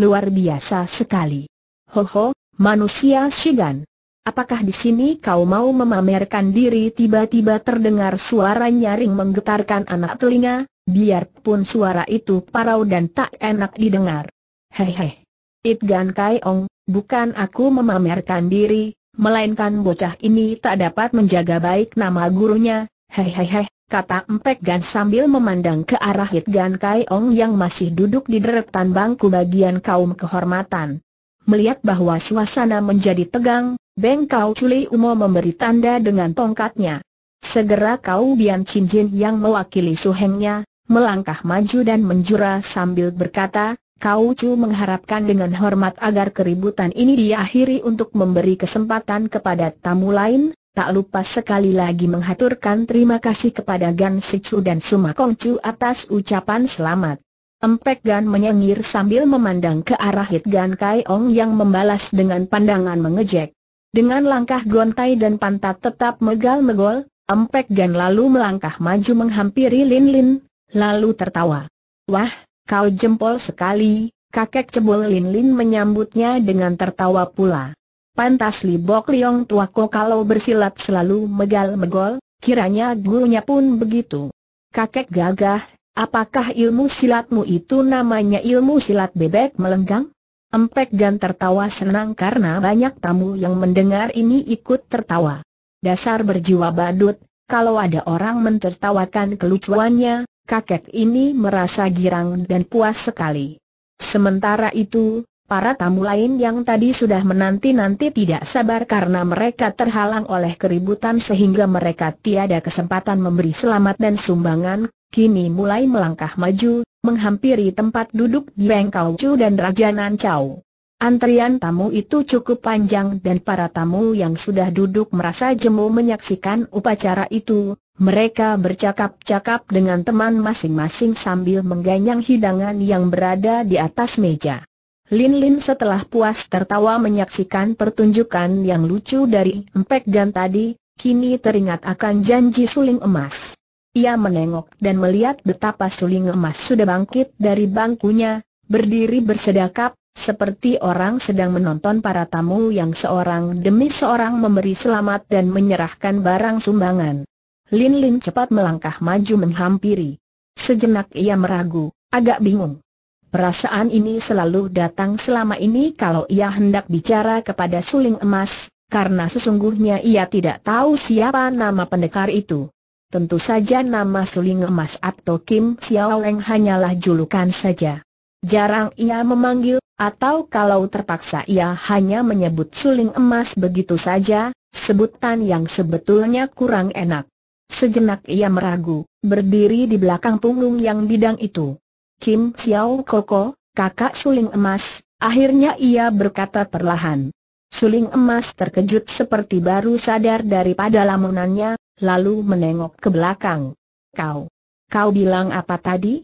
S1: Luar biasa sekali. Hoho, manusia Shigan. Apakah di sini kau mau memamerkan diri tiba-tiba terdengar suara nyaring menggetarkan anak telinga, biarpun suara itu parau dan tak enak didengar. Hehe. Itgan Kai Ong, bukan aku memamerkan diri, melainkan bocah ini tak dapat menjaga baik nama gurunya, hehehe, kata Empek Gan sambil memandang ke arah Itgan Kai Ong yang masih duduk di deretan bangku bagian kaum kehormatan. Melihat bahwa suasana menjadi tegang, Beng Kau Chuli Umo memberi tanda dengan tongkatnya. Segera Kau Bian Chin Jin yang mewakili suhengnya, melangkah maju dan menjura sambil berkata, Kau Chu mengharapkan dengan hormat agar keributan ini diakhiri untuk memberi kesempatan kepada tamu lain, tak lupa sekali lagi menghaturkan terima kasih kepada Gan Sichu dan Suma Kong Chu atas ucapan selamat. Empek Gan menyengir sambil memandang ke arah Hit Gan Kai Ong yang membalas dengan pandangan mengejek. Dengan langkah gontai dan pantat tetap megal-megol, Empek Gan lalu melangkah maju menghampiri Lin Lin, lalu tertawa. Wah, kau jempol sekali, kakek cebol Lin Lin menyambutnya dengan tertawa pula. Pantas Li Bok Liong tuako kalau bersilat selalu megal-megol, kiranya gurunya pun begitu. Kakek gagah, Apakah ilmu silatmu itu namanya ilmu silat bebek melenggang? Empek Gan tertawa senang karena banyak tamu yang mendengar ini ikut tertawa. Dasar berjiwa badut, kalau ada orang mencertawakan kelucuannya, kakek ini merasa girang dan puas sekali. Sementara itu, para tamu lain yang tadi sudah menanti-nanti tidak sabar karena mereka terhalang oleh keributan sehingga mereka tiada kesempatan memberi selamat dan sumbangan kini mulai melangkah maju, menghampiri tempat duduk di Kau Chu dan Raja Nan Chau. Antrian tamu itu cukup panjang dan para tamu yang sudah duduk merasa jemu menyaksikan upacara itu, mereka bercakap-cakap dengan teman masing-masing sambil mengganyang hidangan yang berada di atas meja. Lin Lin setelah puas tertawa menyaksikan pertunjukan yang lucu dari empek dan tadi, kini teringat akan janji suling emas. Ia menengok dan melihat betapa suling emas sudah bangkit dari bangkunya, berdiri bersedekap, seperti orang sedang menonton para tamu yang seorang demi seorang memberi selamat dan menyerahkan barang sumbangan. Lin Lin cepat melangkah maju menghampiri. Sejenak ia meragu, agak bingung. Perasaan ini selalu datang selama ini kalau ia hendak bicara kepada suling emas, karena sesungguhnya ia tidak tahu siapa nama pendekar itu. Tentu saja nama suling emas atau Kim Xiao Leng hanyalah julukan saja. Jarang ia memanggil, atau kalau terpaksa ia hanya menyebut suling emas begitu saja, sebutan yang sebetulnya kurang enak. Sejenak ia meragu, berdiri di belakang punggung yang bidang itu. Kim Xiao Koko, kakak suling emas, akhirnya ia berkata perlahan. Suling emas terkejut seperti baru sadar daripada lamunannya, lalu menengok ke belakang. Kau, kau bilang apa tadi?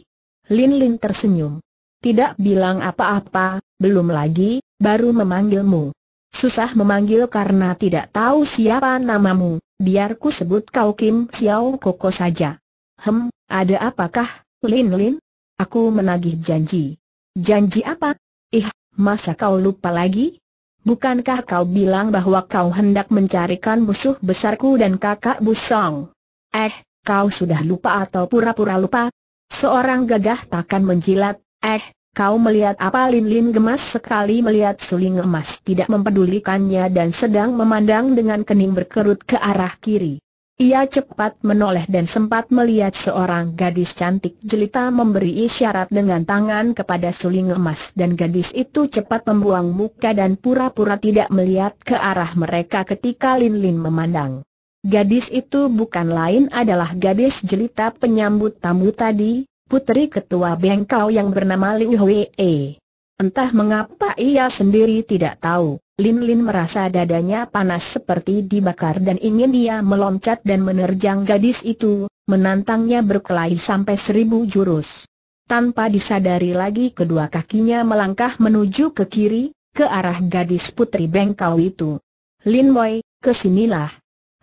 S1: Lin Lin tersenyum. Tidak bilang apa-apa, belum lagi, baru memanggilmu. Susah memanggil karena tidak tahu siapa namamu, biar ku sebut kau Kim Xiao Koko saja. Hem, ada apakah, Lin Lin? Aku menagih janji. Janji apa? Ih, masa kau lupa lagi? Bukankah kau bilang bahwa kau hendak mencarikan musuh besarku dan kakak Busong? Eh, kau sudah lupa atau pura-pura lupa? Seorang gagah takkan menjilat, eh, kau melihat apa Lin-Lin gemas sekali melihat suling emas tidak mempedulikannya dan sedang memandang dengan kening berkerut ke arah kiri. Ia cepat menoleh dan sempat melihat seorang gadis cantik jelita memberi isyarat dengan tangan kepada suling emas dan gadis itu cepat membuang muka dan pura-pura tidak melihat ke arah mereka ketika Lin Lin memandang. Gadis itu bukan lain adalah gadis jelita penyambut tamu tadi, putri ketua bengkau yang bernama Liu Wei. Entah mengapa ia sendiri tidak tahu, Lin Lin merasa dadanya panas seperti dibakar dan ingin dia meloncat dan menerjang gadis itu, menantangnya berkelahi sampai seribu jurus. Tanpa disadari lagi kedua kakinya melangkah menuju ke kiri, ke arah gadis putri bengkau itu. Lin Boy, kesinilah.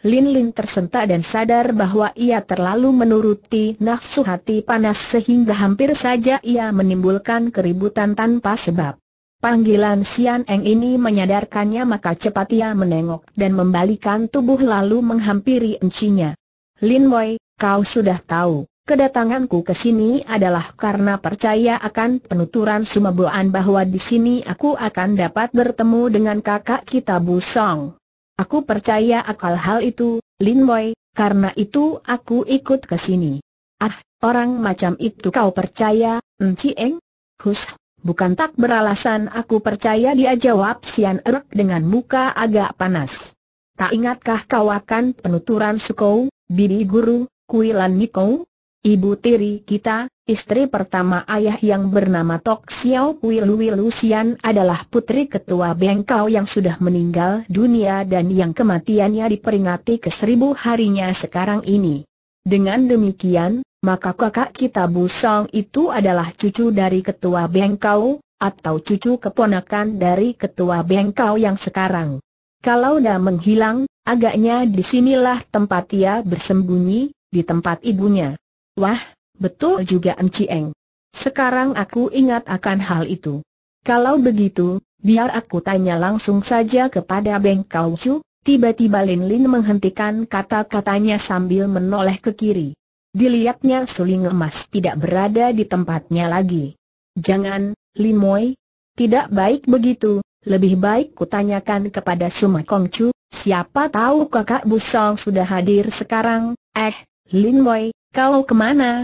S1: Lin Lin tersentak dan sadar bahwa ia terlalu menuruti nafsu hati panas sehingga hampir saja ia menimbulkan keributan tanpa sebab. Panggilan Sian Eng ini menyadarkannya maka cepat ia menengok dan membalikan tubuh lalu menghampiri encinya. Lin Wei, kau sudah tahu, kedatanganku ke sini adalah karena percaya akan penuturan Sumaboan bahwa di sini aku akan dapat bertemu dengan kakak kita Bu Song. Aku percaya akal hal itu, Lin Boy, karena itu aku ikut ke sini. Ah, orang macam itu kau percaya, Nci Eng? Hus, bukan tak beralasan aku percaya dia jawab Sian Erk dengan muka agak panas. Tak ingatkah kau akan penuturan Sukou, Bibi Guru, Kuilan Niko? ibu tiri kita, istri pertama ayah yang bernama Tok Xiao Pui Lui Lucian adalah putri ketua Bengkau yang sudah meninggal dunia dan yang kematiannya diperingati ke seribu harinya sekarang ini. Dengan demikian, maka kakak kita Bu Song itu adalah cucu dari ketua Bengkau, atau cucu keponakan dari ketua Bengkau yang sekarang. Kalau dah menghilang, agaknya disinilah tempat ia bersembunyi, di tempat ibunya. Wah, betul juga Encieng. Sekarang aku ingat akan hal itu. Kalau begitu, biar aku tanya langsung saja kepada Beng Kau Chu, tiba-tiba Lin Lin menghentikan kata-katanya sambil menoleh ke kiri. Dilihatnya suling emas tidak berada di tempatnya lagi. Jangan, Lin Moi. Tidak baik begitu, lebih baik kutanyakan kepada Suma Chu, siapa tahu kakak Busong sudah hadir sekarang, eh, Lin Moi. Kalau kemana?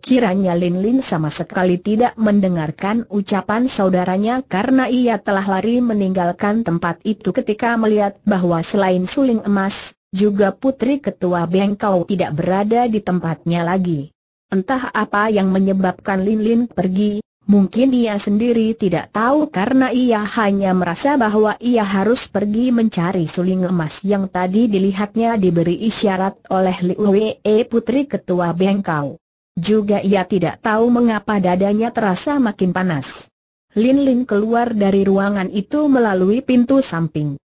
S1: Kiranya Lin Lin sama sekali tidak mendengarkan ucapan saudaranya karena ia telah lari meninggalkan tempat itu ketika melihat bahwa selain suling emas, juga putri ketua bengkau tidak berada di tempatnya lagi. Entah apa yang menyebabkan Lin Lin pergi, Mungkin ia sendiri tidak tahu karena ia hanya merasa bahwa ia harus pergi mencari suling emas yang tadi dilihatnya diberi isyarat oleh Liu Wei e, putri ketua Bengkau. Juga ia tidak tahu mengapa dadanya terasa makin panas. Lin Lin keluar dari ruangan itu melalui pintu samping.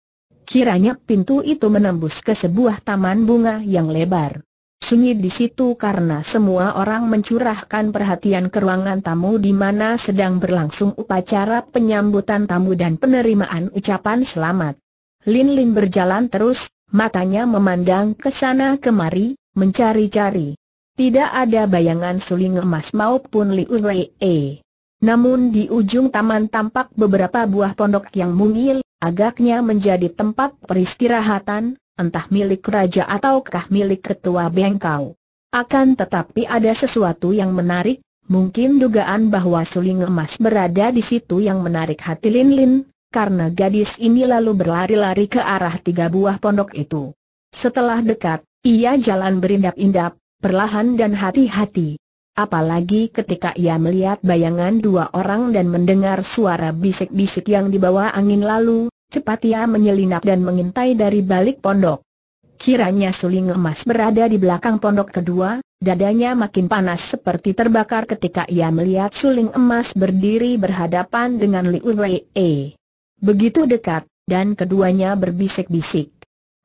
S1: Kiranya pintu itu menembus ke sebuah taman bunga yang lebar. Sunyi di situ karena semua orang mencurahkan perhatian ke ruangan tamu di mana sedang berlangsung upacara penyambutan tamu dan penerimaan ucapan selamat. Lin Lin berjalan terus, matanya memandang ke sana kemari, mencari-cari. Tidak ada bayangan suling emas maupun Liu Namun di ujung taman tampak beberapa buah pondok yang mungil, agaknya menjadi tempat peristirahatan, entah milik raja ataukah milik ketua bengkau. Akan tetapi ada sesuatu yang menarik, mungkin dugaan bahwa suling emas berada di situ yang menarik hati Lin Lin, karena gadis ini lalu berlari-lari ke arah tiga buah pondok itu. Setelah dekat, ia jalan berindap-indap, perlahan dan hati-hati. Apalagi ketika ia melihat bayangan dua orang dan mendengar suara bisik-bisik yang dibawa angin lalu, Cepat ia menyelinap dan mengintai dari balik pondok. Kiranya suling emas berada di belakang pondok kedua, dadanya makin panas seperti terbakar ketika ia melihat suling emas berdiri berhadapan dengan Liu Wei. Begitu dekat, dan keduanya berbisik-bisik.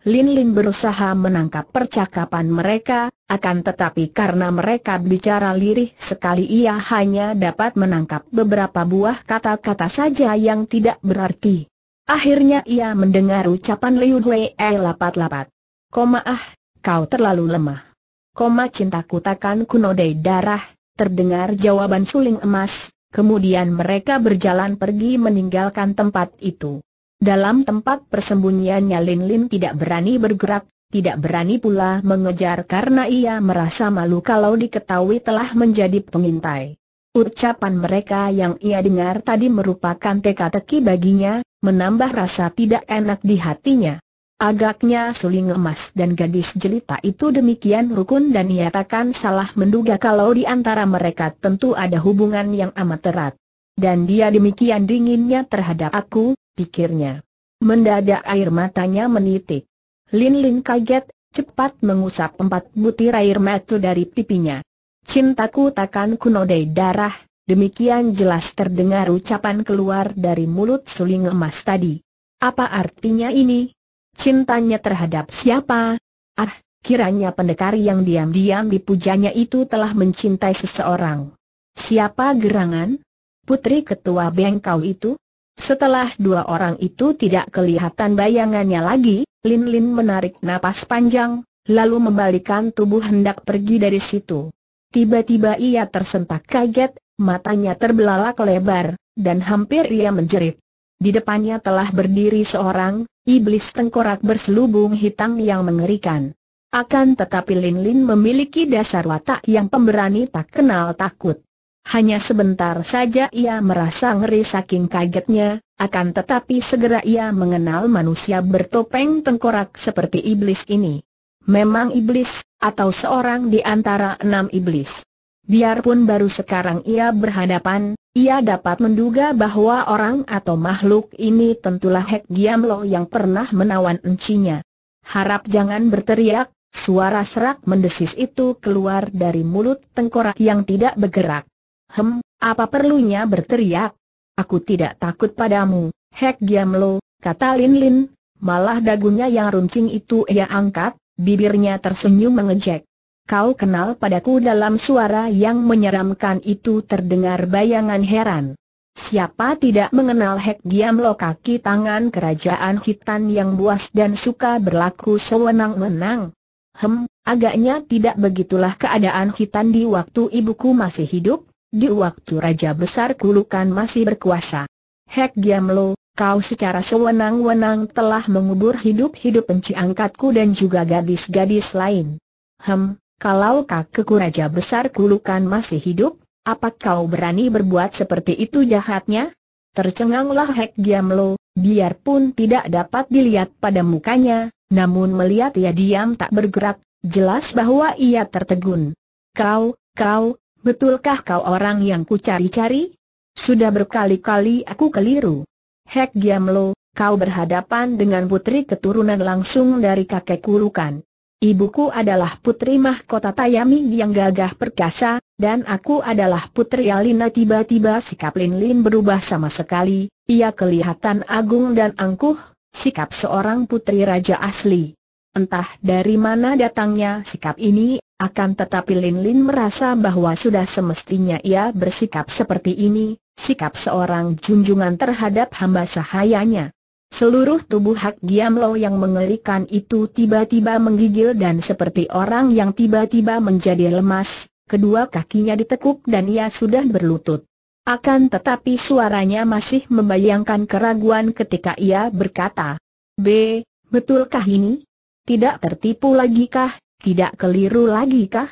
S1: Lin Lin berusaha menangkap percakapan mereka, akan tetapi karena mereka bicara lirih sekali ia hanya dapat menangkap beberapa buah kata-kata saja yang tidak berarti. Akhirnya ia mendengar ucapan Liu Wei eh, lapat-lapat. Koma ah, kau terlalu lemah. Koma cintaku takkan kunodai darah, terdengar jawaban suling emas, kemudian mereka berjalan pergi meninggalkan tempat itu. Dalam tempat persembunyiannya Lin Lin tidak berani bergerak, tidak berani pula mengejar karena ia merasa malu kalau diketahui telah menjadi pengintai. Ucapan mereka yang ia dengar tadi merupakan teka-teki baginya, menambah rasa tidak enak di hatinya. Agaknya suling emas dan gadis jelita itu demikian rukun dan nyatakan salah menduga kalau di antara mereka tentu ada hubungan yang amat erat. Dan dia demikian dinginnya terhadap aku, pikirnya. Mendadak air matanya menitik. Lin Lin kaget, cepat mengusap empat butir air mata dari pipinya. Cintaku takkan kunodai darah, Demikian jelas terdengar ucapan keluar dari mulut suling emas tadi. Apa artinya ini? Cintanya terhadap siapa? Ah, kiranya pendekar yang diam-diam dipujanya itu telah mencintai seseorang. Siapa gerangan? Putri ketua bengkau itu? Setelah dua orang itu tidak kelihatan bayangannya lagi, Lin Lin menarik napas panjang, lalu membalikan tubuh hendak pergi dari situ. Tiba-tiba ia tersentak kaget, Matanya terbelalak lebar, dan hampir ia menjerit. Di depannya telah berdiri seorang, iblis tengkorak berselubung hitam yang mengerikan. Akan tetapi Lin Lin memiliki dasar watak yang pemberani tak kenal takut. Hanya sebentar saja ia merasa ngeri saking kagetnya, akan tetapi segera ia mengenal manusia bertopeng tengkorak seperti iblis ini. Memang iblis, atau seorang di antara enam iblis. Biarpun baru sekarang ia berhadapan, ia dapat menduga bahwa orang atau makhluk ini tentulah Hek Giam Lo yang pernah menawan encinya. Harap jangan berteriak, suara serak mendesis itu keluar dari mulut tengkorak yang tidak bergerak. Hem, apa perlunya berteriak? Aku tidak takut padamu, Hek Giam Lo, kata Lin Lin, malah dagunya yang runcing itu ia angkat, bibirnya tersenyum mengejek kau kenal padaku dalam suara yang menyeramkan itu terdengar bayangan heran. Siapa tidak mengenal Hek Giam Lo kaki tangan kerajaan hitam yang buas dan suka berlaku sewenang-wenang? Hem, agaknya tidak begitulah keadaan hitam di waktu ibuku masih hidup, di waktu Raja Besar Kulukan masih berkuasa. Hek Giam Lo, kau secara sewenang-wenang telah mengubur hidup-hidup penci angkatku dan juga gadis-gadis lain. Hem, kalau kakekku Raja Besar Kulukan masih hidup, apa kau berani berbuat seperti itu jahatnya? Tercenganglah Hek Giamlo, biarpun tidak dapat dilihat pada mukanya, namun melihat ia diam tak bergerak, jelas bahwa ia tertegun. Kau, kau, betulkah kau orang yang ku cari-cari? Sudah berkali-kali aku keliru. Hek Giamlo, kau berhadapan dengan putri keturunan langsung dari kakek Kulukan. Ibuku adalah putri mahkota Tayami yang gagah perkasa, dan aku adalah putri Alina tiba-tiba sikap Lin Lin berubah sama sekali, ia kelihatan agung dan angkuh, sikap seorang putri raja asli. Entah dari mana datangnya sikap ini, akan tetapi Lin Lin merasa bahwa sudah semestinya ia bersikap seperti ini, sikap seorang junjungan terhadap hamba sahayanya. Seluruh tubuh Hak Giam Lo yang mengerikan itu tiba-tiba menggigil dan seperti orang yang tiba-tiba menjadi lemas, kedua kakinya ditekuk dan ia sudah berlutut. Akan tetapi suaranya masih membayangkan keraguan ketika ia berkata, B, betulkah ini? Tidak tertipu lagi kah? Tidak keliru lagi kah?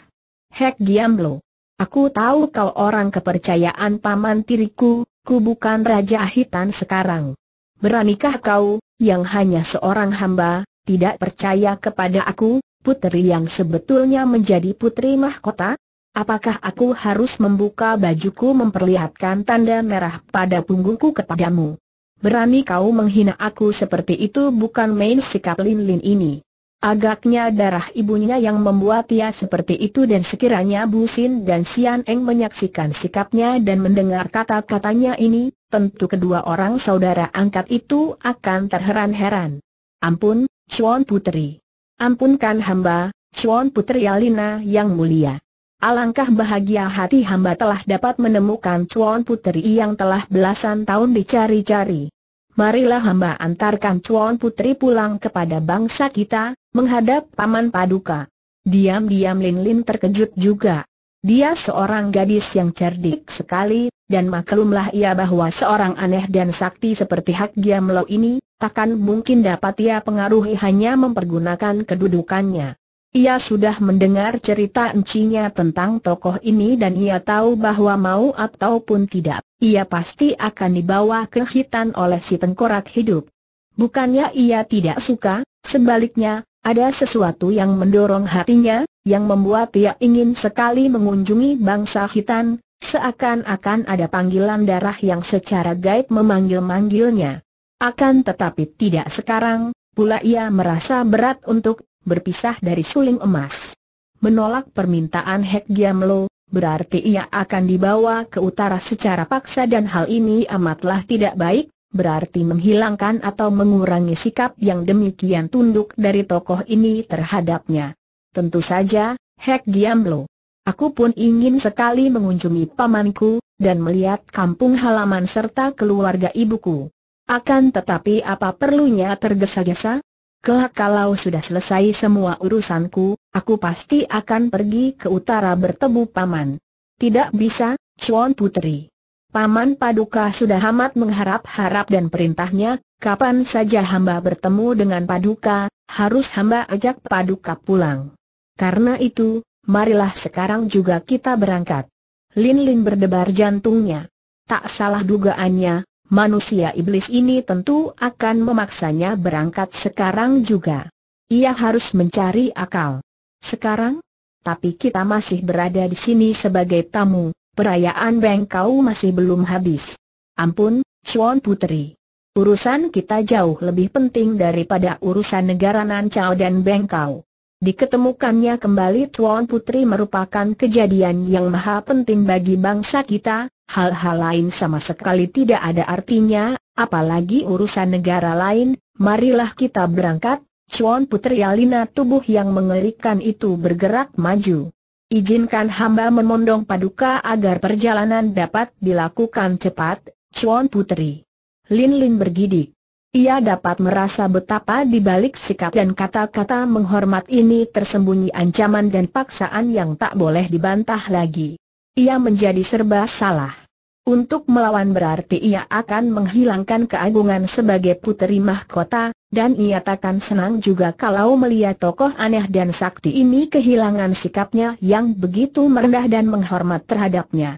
S1: Hek Giam Lo. Aku tahu kau orang kepercayaan paman tiriku, ku bukan Raja Hitan sekarang. Beranikah kau, yang hanya seorang hamba, tidak percaya kepada aku, putri yang sebetulnya menjadi putri mahkota? Apakah aku harus membuka bajuku memperlihatkan tanda merah pada punggungku kepadamu? Berani kau menghina aku seperti itu bukan main sikap Lin-Lin ini. Agaknya darah ibunya yang membuat ia seperti itu dan sekiranya Bu Sin dan Sian Eng menyaksikan sikapnya dan mendengar kata-katanya ini, tentu kedua orang saudara angkat itu akan terheran-heran. Ampun, Chuan Putri. Ampunkan hamba, Chuan Putri Alina yang mulia. Alangkah bahagia hati hamba telah dapat menemukan Chuan Putri yang telah belasan tahun dicari-cari. Marilah hamba antarkan Chuan Putri pulang kepada bangsa kita, menghadap Paman Paduka. Diam-diam Lin Lin terkejut juga. Dia seorang gadis yang cerdik sekali, dan maklumlah ia bahwa seorang aneh dan sakti seperti Hak Giam Lo ini, takkan mungkin dapat ia pengaruhi hanya mempergunakan kedudukannya. Ia sudah mendengar cerita encinya tentang tokoh ini dan ia tahu bahwa mau ataupun tidak, ia pasti akan dibawa ke hitan oleh si tengkorak hidup. Bukannya ia tidak suka, sebaliknya, ada sesuatu yang mendorong hatinya, yang membuat ia ingin sekali mengunjungi bangsa hitan, Seakan-akan ada panggilan darah yang secara gaib memanggil-manggilnya. Akan tetapi tidak sekarang, pula ia merasa berat untuk berpisah dari suling emas. Menolak permintaan Hek Giamlo, berarti ia akan dibawa ke utara secara paksa dan hal ini amatlah tidak baik, berarti menghilangkan atau mengurangi sikap yang demikian tunduk dari tokoh ini terhadapnya. Tentu saja, Hek Giamlo Aku pun ingin sekali mengunjungi pamanku, dan melihat kampung halaman serta keluarga ibuku. Akan tetapi apa perlunya tergesa-gesa? Kelak kalau sudah selesai semua urusanku, aku pasti akan pergi ke utara bertemu paman. Tidak bisa, Chuan Putri. Paman Paduka sudah amat mengharap-harap dan perintahnya, kapan saja hamba bertemu dengan Paduka, harus hamba ajak Paduka pulang. Karena itu, marilah sekarang juga kita berangkat. Lin Lin berdebar jantungnya. Tak salah dugaannya, manusia iblis ini tentu akan memaksanya berangkat sekarang juga. Ia harus mencari akal. Sekarang? Tapi kita masih berada di sini sebagai tamu, perayaan Bengkau masih belum habis. Ampun, Chuan Putri. Urusan kita jauh lebih penting daripada urusan negara Nancau dan Bengkau. Diketemukannya kembali Tuan Putri merupakan kejadian yang maha penting bagi bangsa kita, hal-hal lain sama sekali tidak ada artinya, apalagi urusan negara lain, marilah kita berangkat, Tuan Putri Alina tubuh yang mengerikan itu bergerak maju. Izinkan hamba memondong paduka agar perjalanan dapat dilakukan cepat, Tuan Putri. Lin Lin bergidik. Ia dapat merasa betapa di balik sikap dan kata-kata menghormat ini tersembunyi ancaman dan paksaan yang tak boleh dibantah lagi. Ia menjadi serba salah. Untuk melawan berarti ia akan menghilangkan keagungan sebagai puteri mahkota, dan ia takkan senang juga kalau melihat tokoh aneh dan sakti ini kehilangan sikapnya yang begitu merendah dan menghormat terhadapnya.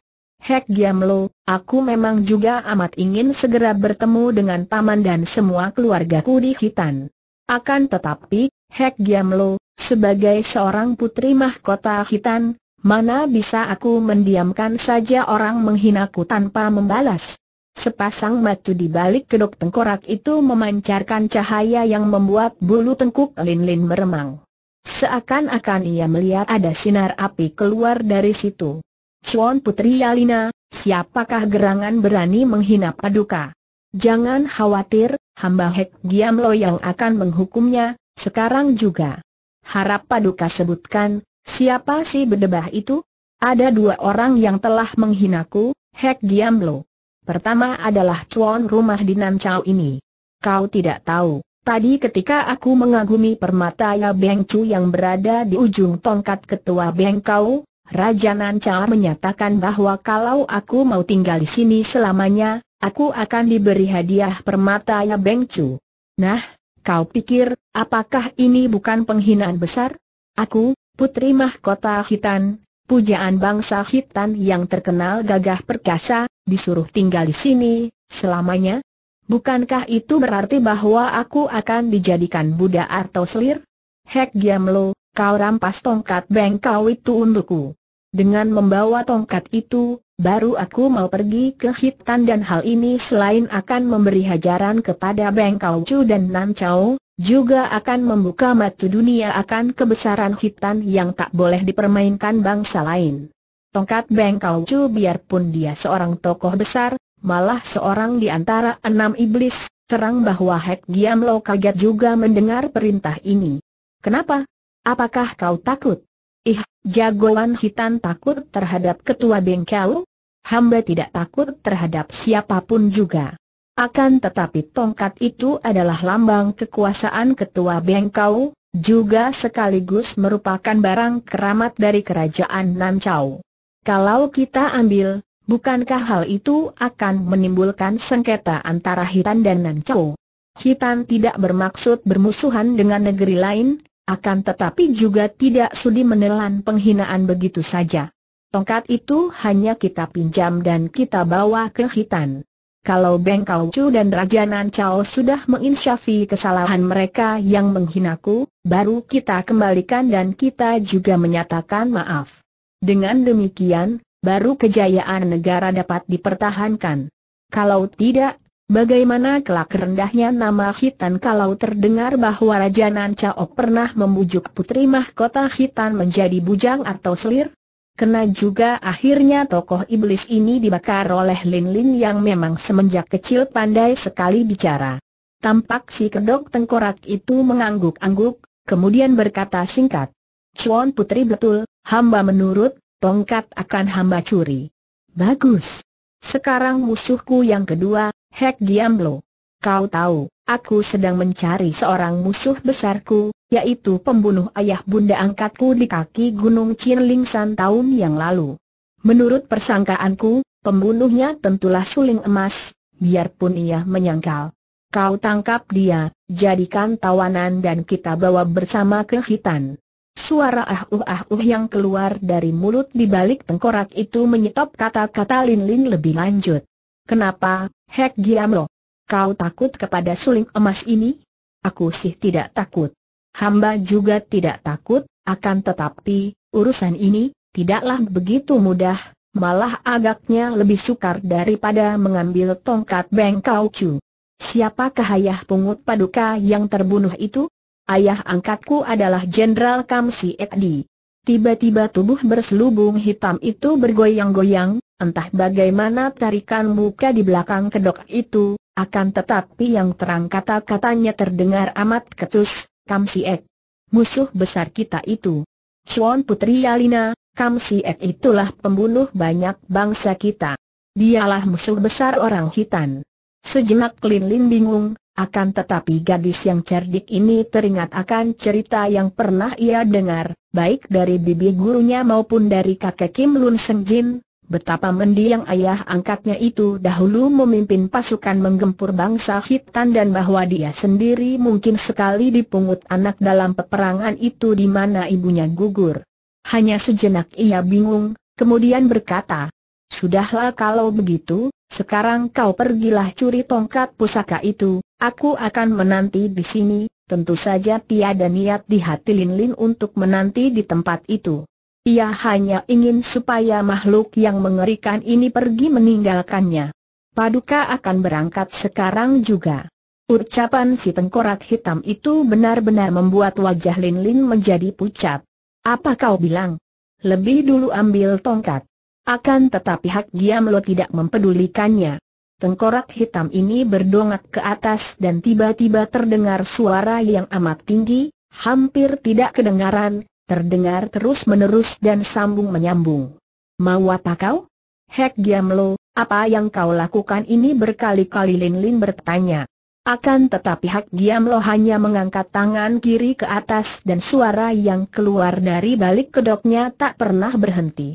S1: Hek Giamlo, aku memang juga amat ingin segera bertemu dengan paman dan semua keluargaku di Hitan. Akan tetapi, Hek Giamlo, sebagai seorang putri mahkota Hitan, mana bisa aku mendiamkan saja orang menghinaku tanpa membalas. Sepasang mata di balik kedok tengkorak itu memancarkan cahaya yang membuat bulu tengkuk Lin-Lin meremang. Seakan-akan ia melihat ada sinar api keluar dari situ. Chuan Putri Yalina, siapakah gerangan berani menghina Paduka? Jangan khawatir, hamba Hek Giam yang akan menghukumnya, sekarang juga. Harap Paduka sebutkan, siapa si bedebah itu? Ada dua orang yang telah menghinaku, Hek Giam Lo. Pertama adalah tuan rumah di Nancau ini. Kau tidak tahu, tadi ketika aku mengagumi permata ya Beng Chu yang berada di ujung tongkat ketua Beng Kau, Raja Nanca menyatakan bahwa kalau aku mau tinggal di sini selamanya, aku akan diberi hadiah permata ya Beng Chu. Nah, kau pikir, apakah ini bukan penghinaan besar? Aku, putri mahkota Hitan, pujaan bangsa Hitan yang terkenal gagah perkasa, disuruh tinggal di sini, selamanya? Bukankah itu berarti bahwa aku akan dijadikan budak atau selir? Hek Giamlo, kau rampas tongkat bengkau itu untukku. Dengan membawa tongkat itu, baru aku mau pergi ke hitan dan hal ini selain akan memberi hajaran kepada bengkau Chu dan Nan Chao, juga akan membuka mata dunia akan kebesaran hitan yang tak boleh dipermainkan bangsa lain. Tongkat bengkau Chu biarpun dia seorang tokoh besar, malah seorang di antara enam iblis, terang bahwa Hek Giam Lo kaget juga mendengar perintah ini. Kenapa? Apakah kau takut? Ih, jagoan hitam takut terhadap ketua bengkel? Hamba tidak takut terhadap siapapun juga. Akan tetapi tongkat itu adalah lambang kekuasaan ketua bengkau, juga sekaligus merupakan barang keramat dari kerajaan Nancau. Kalau kita ambil, bukankah hal itu akan menimbulkan sengketa antara Hitan dan Nancau? Hitan tidak bermaksud bermusuhan dengan negeri lain, akan tetapi juga tidak sudi menelan penghinaan begitu saja. Tongkat itu hanya kita pinjam dan kita bawa ke hitan. Kalau Beng Kau Chu dan Raja Nan Chao sudah menginsyafi kesalahan mereka yang menghinaku, baru kita kembalikan dan kita juga menyatakan maaf. Dengan demikian, baru kejayaan negara dapat dipertahankan. Kalau tidak, Bagaimana kelak rendahnya nama Hitan kalau terdengar bahwa Raja Nan pernah membujuk putri mahkota Hitan menjadi bujang atau selir? Kena juga akhirnya tokoh iblis ini dibakar oleh Lin Lin yang memang semenjak kecil pandai sekali bicara. Tampak si kedok tengkorak itu mengangguk-angguk, kemudian berkata singkat. Cuan Putri betul, hamba menurut, tongkat akan hamba curi. Bagus. Sekarang musuhku yang kedua, Hek diam lo. Kau tahu, aku sedang mencari seorang musuh besarku, yaitu pembunuh ayah bunda angkatku di kaki Gunung San tahun yang lalu. Menurut persangkaanku, pembunuhnya tentulah suling emas, biarpun ia menyangkal. Kau tangkap dia, jadikan tawanan dan kita bawa bersama ke hitan. Suara ahuh ahuh yang keluar dari mulut di balik tengkorak itu menyetop kata-kata Lin Lin lebih lanjut. Kenapa, Hek Giamlo? Kau takut kepada suling emas ini? Aku sih tidak takut. Hamba juga tidak takut, akan tetapi, urusan ini, tidaklah begitu mudah, malah agaknya lebih sukar daripada mengambil tongkat Beng Kau Chu. Siapakah ayah pungut paduka yang terbunuh itu? Ayah angkatku adalah Jenderal Kam Si Ekdi. Tiba-tiba tubuh berselubung hitam itu bergoyang-goyang, entah bagaimana tarikan muka di belakang kedok itu, akan tetapi yang terang kata-katanya terdengar amat ketus, Kam Siek. Musuh besar kita itu. Chuan Putri Yalina, Kam Siek itulah pembunuh banyak bangsa kita. Dialah musuh besar orang hitam. Sejenak Lin Lin bingung, akan tetapi gadis yang cerdik ini teringat akan cerita yang pernah ia dengar, baik dari bibi gurunya maupun dari kakek Kim Lun Seng Jin, betapa mendiang ayah angkatnya itu dahulu memimpin pasukan menggempur bangsa Hitan dan bahwa dia sendiri mungkin sekali dipungut anak dalam peperangan itu di mana ibunya gugur. Hanya sejenak ia bingung, kemudian berkata, Sudahlah kalau begitu, sekarang kau pergilah curi tongkat pusaka itu, aku akan menanti di sini, tentu saja tiada niat di hati Lin Lin untuk menanti di tempat itu. Ia hanya ingin supaya makhluk yang mengerikan ini pergi meninggalkannya. Paduka akan berangkat sekarang juga. Ucapan si tengkorak hitam itu benar-benar membuat wajah Lin Lin menjadi pucat. Apa kau bilang? Lebih dulu ambil tongkat. Akan tetapi Hak Lo tidak mempedulikannya. Tengkorak hitam ini berdongak ke atas dan tiba-tiba terdengar suara yang amat tinggi, hampir tidak kedengaran, terdengar terus-menerus dan sambung menyambung. Mau apa kau? Hak Hek Lo. apa yang kau lakukan ini berkali-kali Lin Lin bertanya. Akan tetapi Hak Lo hanya mengangkat tangan kiri ke atas dan suara yang keluar dari balik kedoknya tak pernah berhenti.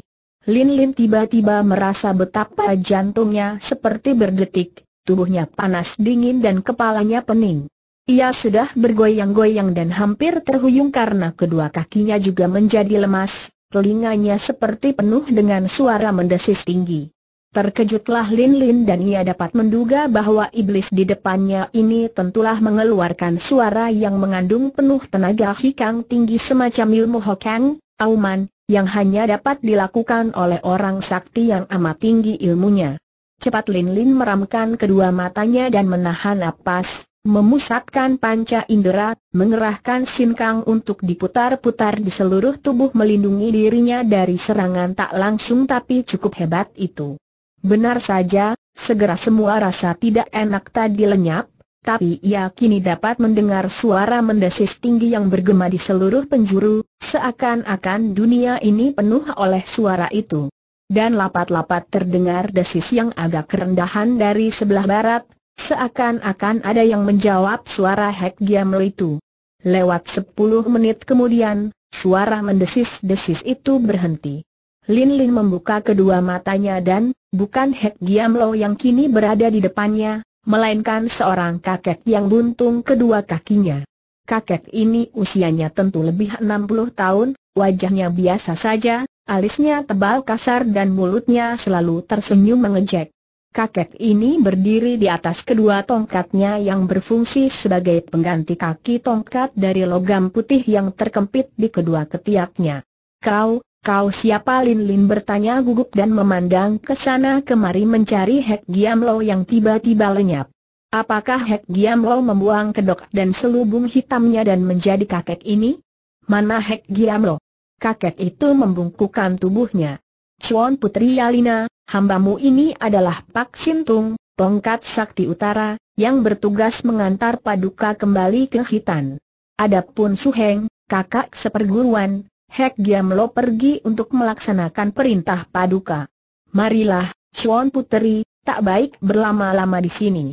S1: Lin Lin tiba-tiba merasa betapa jantungnya seperti berdetik, tubuhnya panas dingin dan kepalanya pening. Ia sudah bergoyang-goyang dan hampir terhuyung karena kedua kakinya juga menjadi lemas, telinganya seperti penuh dengan suara mendesis tinggi. Terkejutlah Lin Lin dan ia dapat menduga bahwa iblis di depannya ini tentulah mengeluarkan suara yang mengandung penuh tenaga hikang tinggi semacam ilmu hokang, auman, yang hanya dapat dilakukan oleh orang sakti yang amat tinggi ilmunya. Cepat Lin Lin meramkan kedua matanya dan menahan napas, memusatkan panca indera, mengerahkan sinkang untuk diputar-putar di seluruh tubuh melindungi dirinya dari serangan tak langsung tapi cukup hebat itu. Benar saja, segera semua rasa tidak enak tadi lenyap, tapi ia kini dapat mendengar suara mendesis tinggi yang bergema di seluruh penjuru, seakan-akan dunia ini penuh oleh suara itu. Dan lapat-lapat terdengar desis yang agak kerendahan dari sebelah barat, seakan-akan ada yang menjawab suara Hek Giam itu. Lewat sepuluh menit kemudian, suara mendesis-desis itu berhenti. Lin Lin membuka kedua matanya dan, bukan Hek Giam yang kini berada di depannya, melainkan seorang kakek yang buntung kedua kakinya. Kakek ini usianya tentu lebih 60 tahun, wajahnya biasa saja, alisnya tebal kasar dan mulutnya selalu tersenyum mengejek. Kakek ini berdiri di atas kedua tongkatnya yang berfungsi sebagai pengganti kaki tongkat dari logam putih yang terkempit di kedua ketiaknya. Kau, Kau siapa Lin Lin bertanya gugup dan memandang ke sana kemari mencari Hek Giam Lo yang tiba-tiba lenyap. Apakah Hek Giam Lo membuang kedok dan selubung hitamnya dan menjadi kakek ini? Mana Hek Giam Lo? Kakek itu membungkukkan tubuhnya. Chuan Putri Yalina, hambamu ini adalah Pak Sintung, tongkat sakti utara, yang bertugas mengantar paduka kembali ke Hitan. Adapun Suheng, kakak seperguruan, Hek Giam Lo pergi untuk melaksanakan perintah paduka. Marilah, Chuan Puteri, tak baik berlama-lama di sini.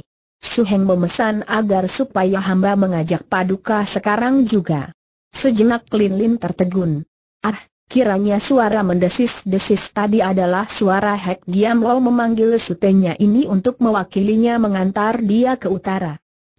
S1: Heng memesan agar supaya hamba mengajak paduka sekarang juga. Sejenak Lin Lin tertegun. Ah, Kiranya suara mendesis-desis tadi adalah suara Hek Giam Lo memanggil sutenya ini untuk mewakilinya mengantar dia ke utara.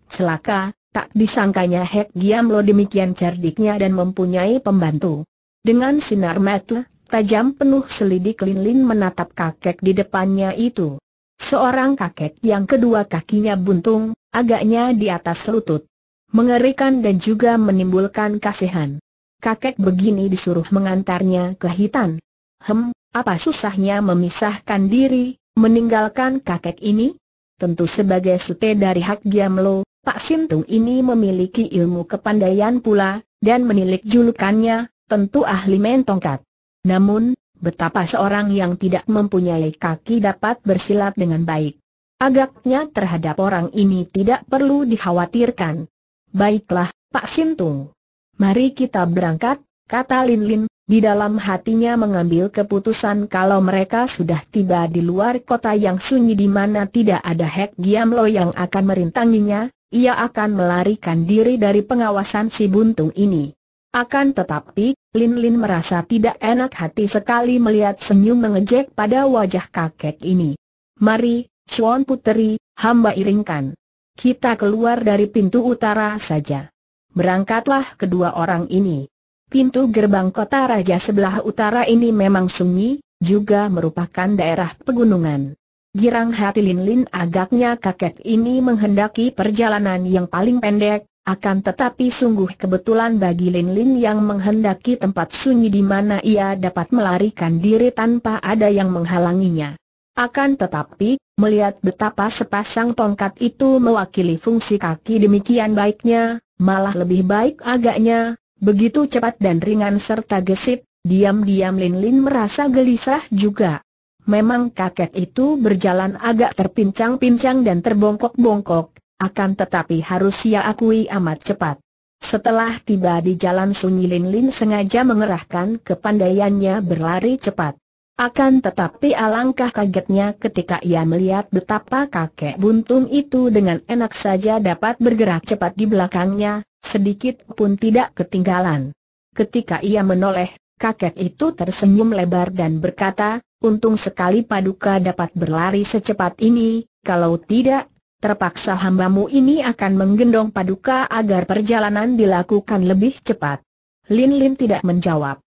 S1: Celaka, tak disangkanya Hek Giam Lo demikian cerdiknya dan mempunyai pembantu. Dengan sinar mata, tajam penuh selidik Lin Lin menatap kakek di depannya itu. Seorang kakek yang kedua kakinya buntung, agaknya di atas lutut. Mengerikan dan juga menimbulkan kasihan. Kakek begini disuruh mengantarnya ke hitan. Hem, apa susahnya memisahkan diri, meninggalkan kakek ini? Tentu sebagai sute dari Hak Giamlo, Pak Sintung ini memiliki ilmu kepandaian pula, dan menilik julukannya, tentu ahli main tongkat. Namun, betapa seorang yang tidak mempunyai kaki dapat bersilat dengan baik. Agaknya terhadap orang ini tidak perlu dikhawatirkan. Baiklah, Pak Sintung. Mari kita berangkat, kata Lin Lin, di dalam hatinya mengambil keputusan kalau mereka sudah tiba di luar kota yang sunyi di mana tidak ada Hek Lo yang akan merintanginya, ia akan melarikan diri dari pengawasan si buntung ini. Akan tetapi, Lin Lin merasa tidak enak hati sekali melihat senyum mengejek pada wajah kakek ini. Mari, Chuan Puteri, hamba iringkan. Kita keluar dari pintu utara saja. Berangkatlah kedua orang ini. Pintu gerbang kota raja sebelah utara ini memang sunyi, juga merupakan daerah pegunungan. Girang hati Lin Lin agaknya kakek ini menghendaki perjalanan yang paling pendek, akan tetapi sungguh kebetulan bagi Lin Lin yang menghendaki tempat sunyi di mana ia dapat melarikan diri tanpa ada yang menghalanginya. Akan tetapi, melihat betapa sepasang tongkat itu mewakili fungsi kaki demikian baiknya, malah lebih baik agaknya, begitu cepat dan ringan serta gesit, diam-diam Lin Lin merasa gelisah juga. Memang kakek itu berjalan agak terpincang-pincang dan terbongkok-bongkok, akan tetapi harus ia akui amat cepat. Setelah tiba di jalan sunyi Lin Lin sengaja mengerahkan kepandaiannya berlari cepat. Akan tetapi alangkah kagetnya ketika ia melihat betapa kakek buntung itu dengan enak saja dapat bergerak cepat di belakangnya, sedikit pun tidak ketinggalan. Ketika ia menoleh, kakek itu tersenyum lebar dan berkata, Untung sekali Paduka dapat berlari secepat ini, kalau tidak, terpaksa hambamu ini akan menggendong paduka agar perjalanan dilakukan lebih cepat. Lin Lin tidak menjawab.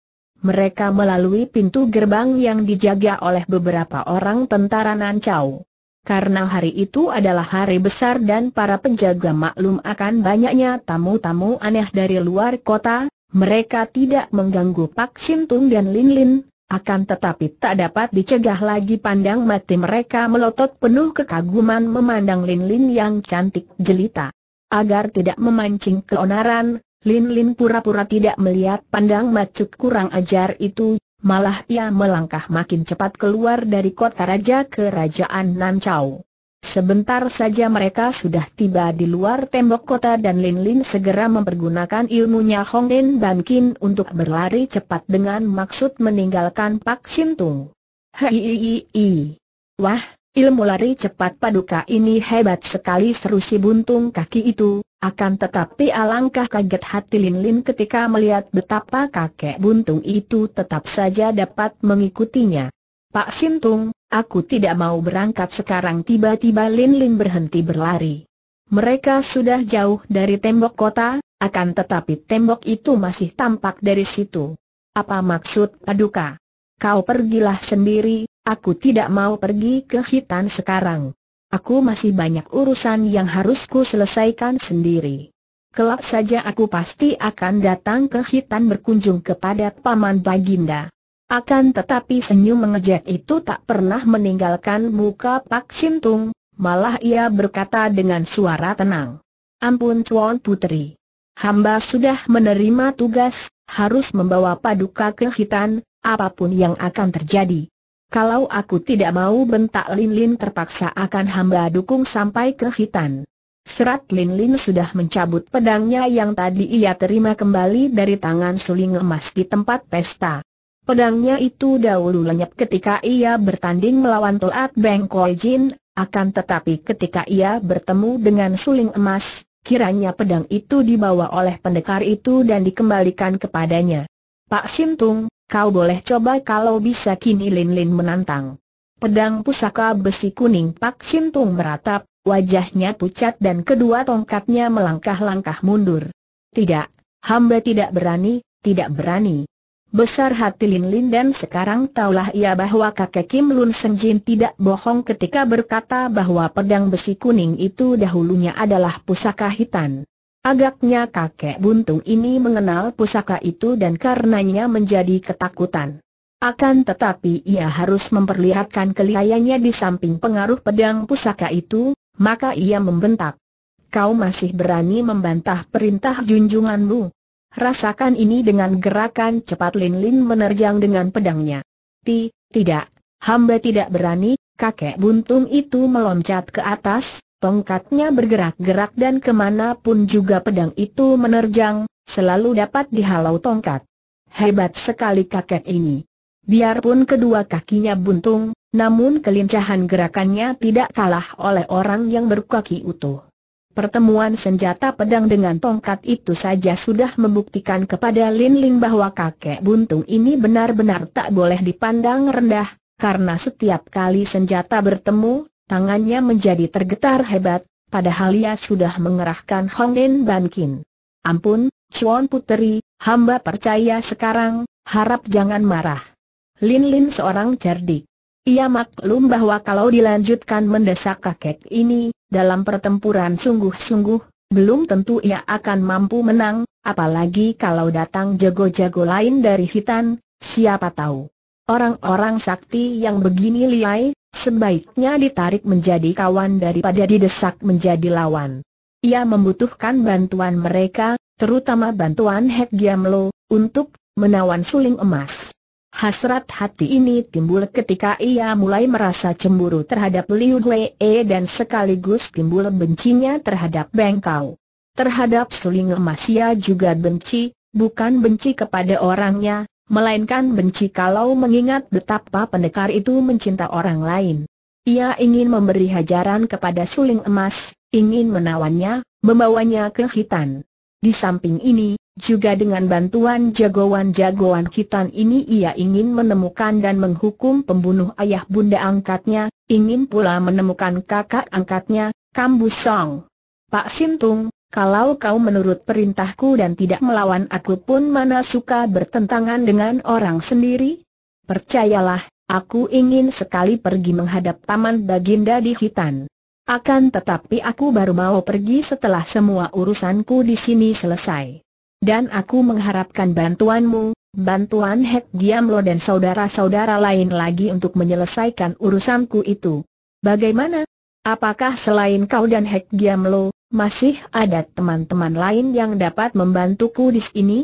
S1: Mereka melalui pintu gerbang yang dijaga oleh beberapa orang tentara Nancau. Karena hari itu adalah hari besar dan para penjaga maklum akan banyaknya tamu-tamu aneh dari luar kota, mereka tidak mengganggu Pak Sintung dan Lin Lin, akan tetapi tak dapat dicegah lagi pandang mati mereka melotot penuh kekaguman memandang Lin-Lin yang cantik jelita. Agar tidak memancing keonaran, Lin-Lin pura-pura tidak melihat pandang macuk kurang ajar itu, malah ia melangkah makin cepat keluar dari kota raja kerajaan Nancau. Sebentar saja mereka sudah tiba di luar tembok kota dan Lin Lin segera mempergunakan ilmunya Hong Lin Ban Kin untuk berlari cepat dengan maksud meninggalkan Pak Sin Tung. Hei, Wah, ilmu lari cepat paduka ini hebat sekali seru si buntung kaki itu, akan tetapi alangkah kaget hati Lin Lin ketika melihat betapa kakek buntung itu tetap saja dapat mengikutinya. Pak Sin Tung. Aku tidak mau berangkat sekarang tiba-tiba Lin Lin berhenti berlari. Mereka sudah jauh dari tembok kota, akan tetapi tembok itu masih tampak dari situ. Apa maksud paduka? Kau pergilah sendiri, aku tidak mau pergi ke hitan sekarang. Aku masih banyak urusan yang harus ku selesaikan sendiri. Kelak saja aku pasti akan datang ke hitan berkunjung kepada Paman Baginda. Akan tetapi senyum mengejek itu tak pernah meninggalkan muka Pak Shin malah ia berkata dengan suara tenang. Ampun Tuan Putri. Hamba sudah menerima tugas, harus membawa paduka ke hitan, apapun yang akan terjadi. Kalau aku tidak mau bentak Lin Lin terpaksa akan hamba dukung sampai ke hitan. Serat Lin Lin sudah mencabut pedangnya yang tadi ia terima kembali dari tangan suling emas di tempat pesta. Pedangnya itu dahulu lenyap ketika ia bertanding melawan Toat Beng Koi Jin, akan tetapi ketika ia bertemu dengan suling emas, kiranya pedang itu dibawa oleh pendekar itu dan dikembalikan kepadanya. Pak Sintung, kau boleh coba kalau bisa kini Lin Lin menantang. Pedang pusaka besi kuning Pak Sintung meratap, wajahnya pucat dan kedua tongkatnya melangkah-langkah mundur. Tidak, hamba tidak berani, tidak berani. Besar hati Lin Lin dan sekarang taulah ia bahwa kakek Kim Lun Seng Jin tidak bohong ketika berkata bahwa pedang besi kuning itu dahulunya adalah pusaka hitam. Agaknya kakek buntung ini mengenal pusaka itu dan karenanya menjadi ketakutan. Akan tetapi ia harus memperlihatkan kelihayanya di samping pengaruh pedang pusaka itu, maka ia membentak. Kau masih berani membantah perintah junjunganmu? Rasakan ini dengan gerakan cepat Lin Lin menerjang dengan pedangnya. Ti, tidak, hamba tidak berani, kakek buntung itu meloncat ke atas, tongkatnya bergerak-gerak dan kemanapun juga pedang itu menerjang, selalu dapat dihalau tongkat. Hebat sekali kakek ini. Biarpun kedua kakinya buntung, namun kelincahan gerakannya tidak kalah oleh orang yang berkaki utuh. Pertemuan senjata pedang dengan tongkat itu saja sudah membuktikan kepada Lin Ling bahwa kakek buntung ini benar-benar tak boleh dipandang rendah, karena setiap kali senjata bertemu, tangannya menjadi tergetar hebat, padahal ia sudah mengerahkan Hong dan Kin. Ampun, Chuan Puteri, hamba percaya sekarang, harap jangan marah. Lin Lin seorang cerdik. Ia maklum bahwa kalau dilanjutkan mendesak kakek ini, dalam pertempuran sungguh-sungguh, belum tentu ia akan mampu menang, apalagi kalau datang jago-jago lain dari hitan, siapa tahu. Orang-orang sakti yang begini liai, sebaiknya ditarik menjadi kawan daripada didesak menjadi lawan. Ia membutuhkan bantuan mereka, terutama bantuan Hek Giamlo, untuk menawan suling emas. Hasrat hati ini timbul ketika ia mulai merasa cemburu terhadap Liu Wei dan sekaligus timbul bencinya terhadap Bengkau. Terhadap Suling Emas ia juga benci, bukan benci kepada orangnya, melainkan benci kalau mengingat betapa pendekar itu mencinta orang lain. Ia ingin memberi hajaran kepada Suling Emas, ingin menawannya, membawanya ke hitan. Di samping ini, juga dengan bantuan jagoan-jagoan hitan ini ia ingin menemukan dan menghukum pembunuh ayah bunda angkatnya, ingin pula menemukan kakak angkatnya, Song. Pak Sintung, kalau kau menurut perintahku dan tidak melawan aku pun mana suka bertentangan dengan orang sendiri? Percayalah, aku ingin sekali pergi menghadap Taman baginda di hitan. Akan tetapi aku baru mau pergi setelah semua urusanku di sini selesai. Dan aku mengharapkan bantuanmu, bantuan Hek Giamlo dan saudara-saudara lain lagi untuk menyelesaikan urusanku itu. Bagaimana? Apakah selain kau dan Hek Giamlo, masih ada teman-teman lain yang dapat membantuku di sini?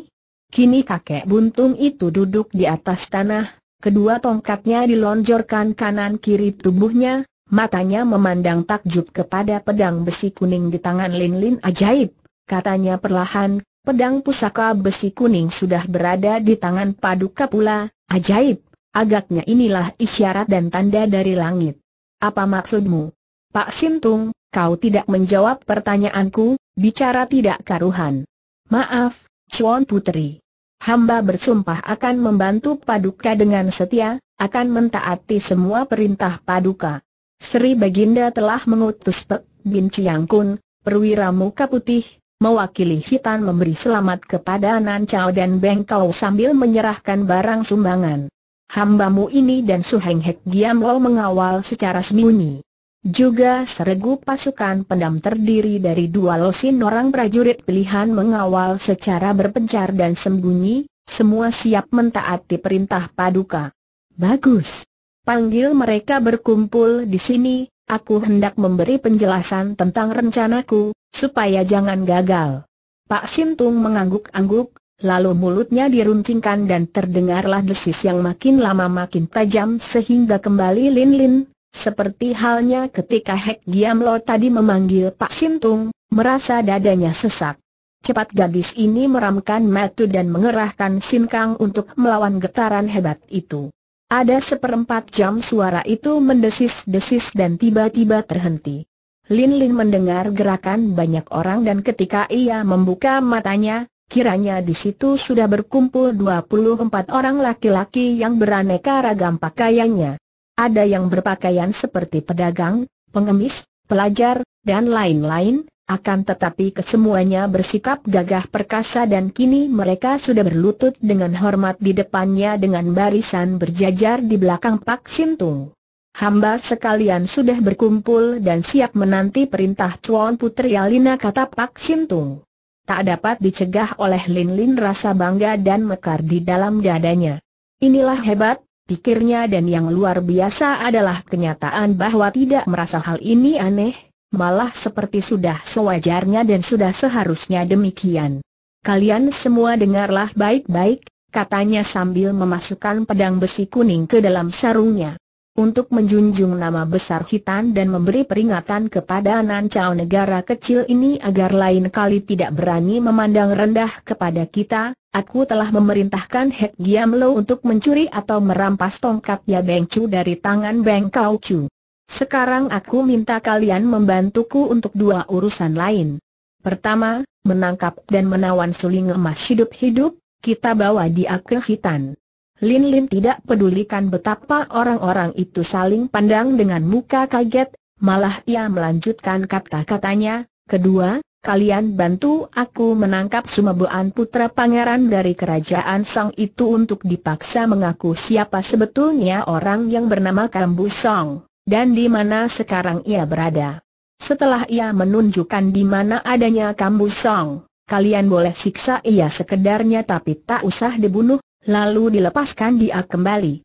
S1: Kini kakek buntung itu duduk di atas tanah, kedua tongkatnya dilonjorkan kanan-kiri tubuhnya, Matanya memandang takjub kepada pedang besi kuning di tangan Lin Lin ajaib. Katanya perlahan, pedang pusaka besi kuning sudah berada di tangan Paduka pula, ajaib. Agaknya inilah isyarat dan tanda dari langit. Apa maksudmu? Pak Sintung, kau tidak menjawab pertanyaanku, bicara tidak karuhan. Maaf, Chuan Putri. Hamba bersumpah akan membantu Paduka dengan setia, akan mentaati semua perintah Paduka. Sri Baginda telah mengutus Pek Bin Chiang Kun, perwira muka putih, mewakili Hitan memberi selamat kepada Nan Chao dan Beng Kau sambil menyerahkan barang sumbangan. Hambamu ini dan Suheng Hek Giam Lo mengawal secara sembunyi. Juga seregu pasukan pendam terdiri dari dua losin orang prajurit pilihan mengawal secara berpencar dan sembunyi, semua siap mentaati perintah paduka. Bagus. Panggil mereka berkumpul di sini, aku hendak memberi penjelasan tentang rencanaku, supaya jangan gagal. Pak Sintung mengangguk-angguk, lalu mulutnya diruncingkan dan terdengarlah desis yang makin lama makin tajam sehingga kembali Lin Lin, seperti halnya ketika Hek Giamlo tadi memanggil Pak Sintung, merasa dadanya sesak. Cepat gadis ini meramkan matu dan mengerahkan sinkang untuk melawan getaran hebat itu. Ada seperempat jam suara itu mendesis-desis dan tiba-tiba terhenti. Lin Lin mendengar gerakan banyak orang dan ketika ia membuka matanya, kiranya di situ sudah berkumpul 24 orang laki-laki yang beraneka ragam pakaiannya. Ada yang berpakaian seperti pedagang, pengemis, pelajar, dan lain-lain, akan tetapi kesemuanya bersikap gagah perkasa dan kini mereka sudah berlutut dengan hormat di depannya dengan barisan berjajar di belakang Pak Sintung. Hamba sekalian sudah berkumpul dan siap menanti perintah Tuan Putri Alina kata Pak Sintung. Tak dapat dicegah oleh Lin Lin rasa bangga dan mekar di dalam dadanya. Inilah hebat, pikirnya dan yang luar biasa adalah kenyataan bahwa tidak merasa hal ini aneh, malah seperti sudah sewajarnya dan sudah seharusnya demikian. Kalian semua dengarlah baik-baik, katanya sambil memasukkan pedang besi kuning ke dalam sarungnya. Untuk menjunjung nama besar hitam dan memberi peringatan kepada Nancao negara kecil ini agar lain kali tidak berani memandang rendah kepada kita, aku telah memerintahkan Hek Giam Lo untuk mencuri atau merampas tongkat Ya Beng Chu dari tangan Beng Kau Chu. Sekarang aku minta kalian membantuku untuk dua urusan lain. Pertama, menangkap dan menawan suling emas hidup-hidup, kita bawa di ke hitan. Lin Lin tidak pedulikan betapa orang-orang itu saling pandang dengan muka kaget, malah ia melanjutkan kata-katanya, kedua, kalian bantu aku menangkap sumabuan putra pangeran dari kerajaan Song itu untuk dipaksa mengaku siapa sebetulnya orang yang bernama Kambu Song dan di mana sekarang ia berada. Setelah ia menunjukkan di mana adanya kambu Song, kalian boleh siksa ia sekedarnya tapi tak usah dibunuh, lalu dilepaskan dia kembali.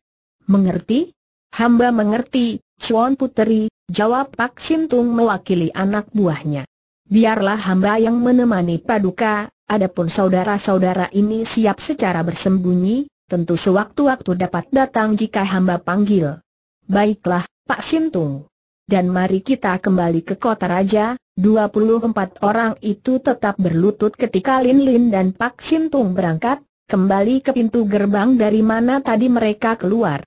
S1: Mengerti? Hamba mengerti, Chuan Puteri, jawab Pak Sintung mewakili anak buahnya. Biarlah hamba yang menemani Paduka, adapun saudara-saudara ini siap secara bersembunyi, tentu sewaktu-waktu dapat datang jika hamba panggil. Baiklah, Pak Sintung. Dan mari kita kembali ke kota raja, 24 orang itu tetap berlutut ketika Lin Lin dan Pak Sintung berangkat, kembali ke pintu gerbang dari mana tadi mereka keluar.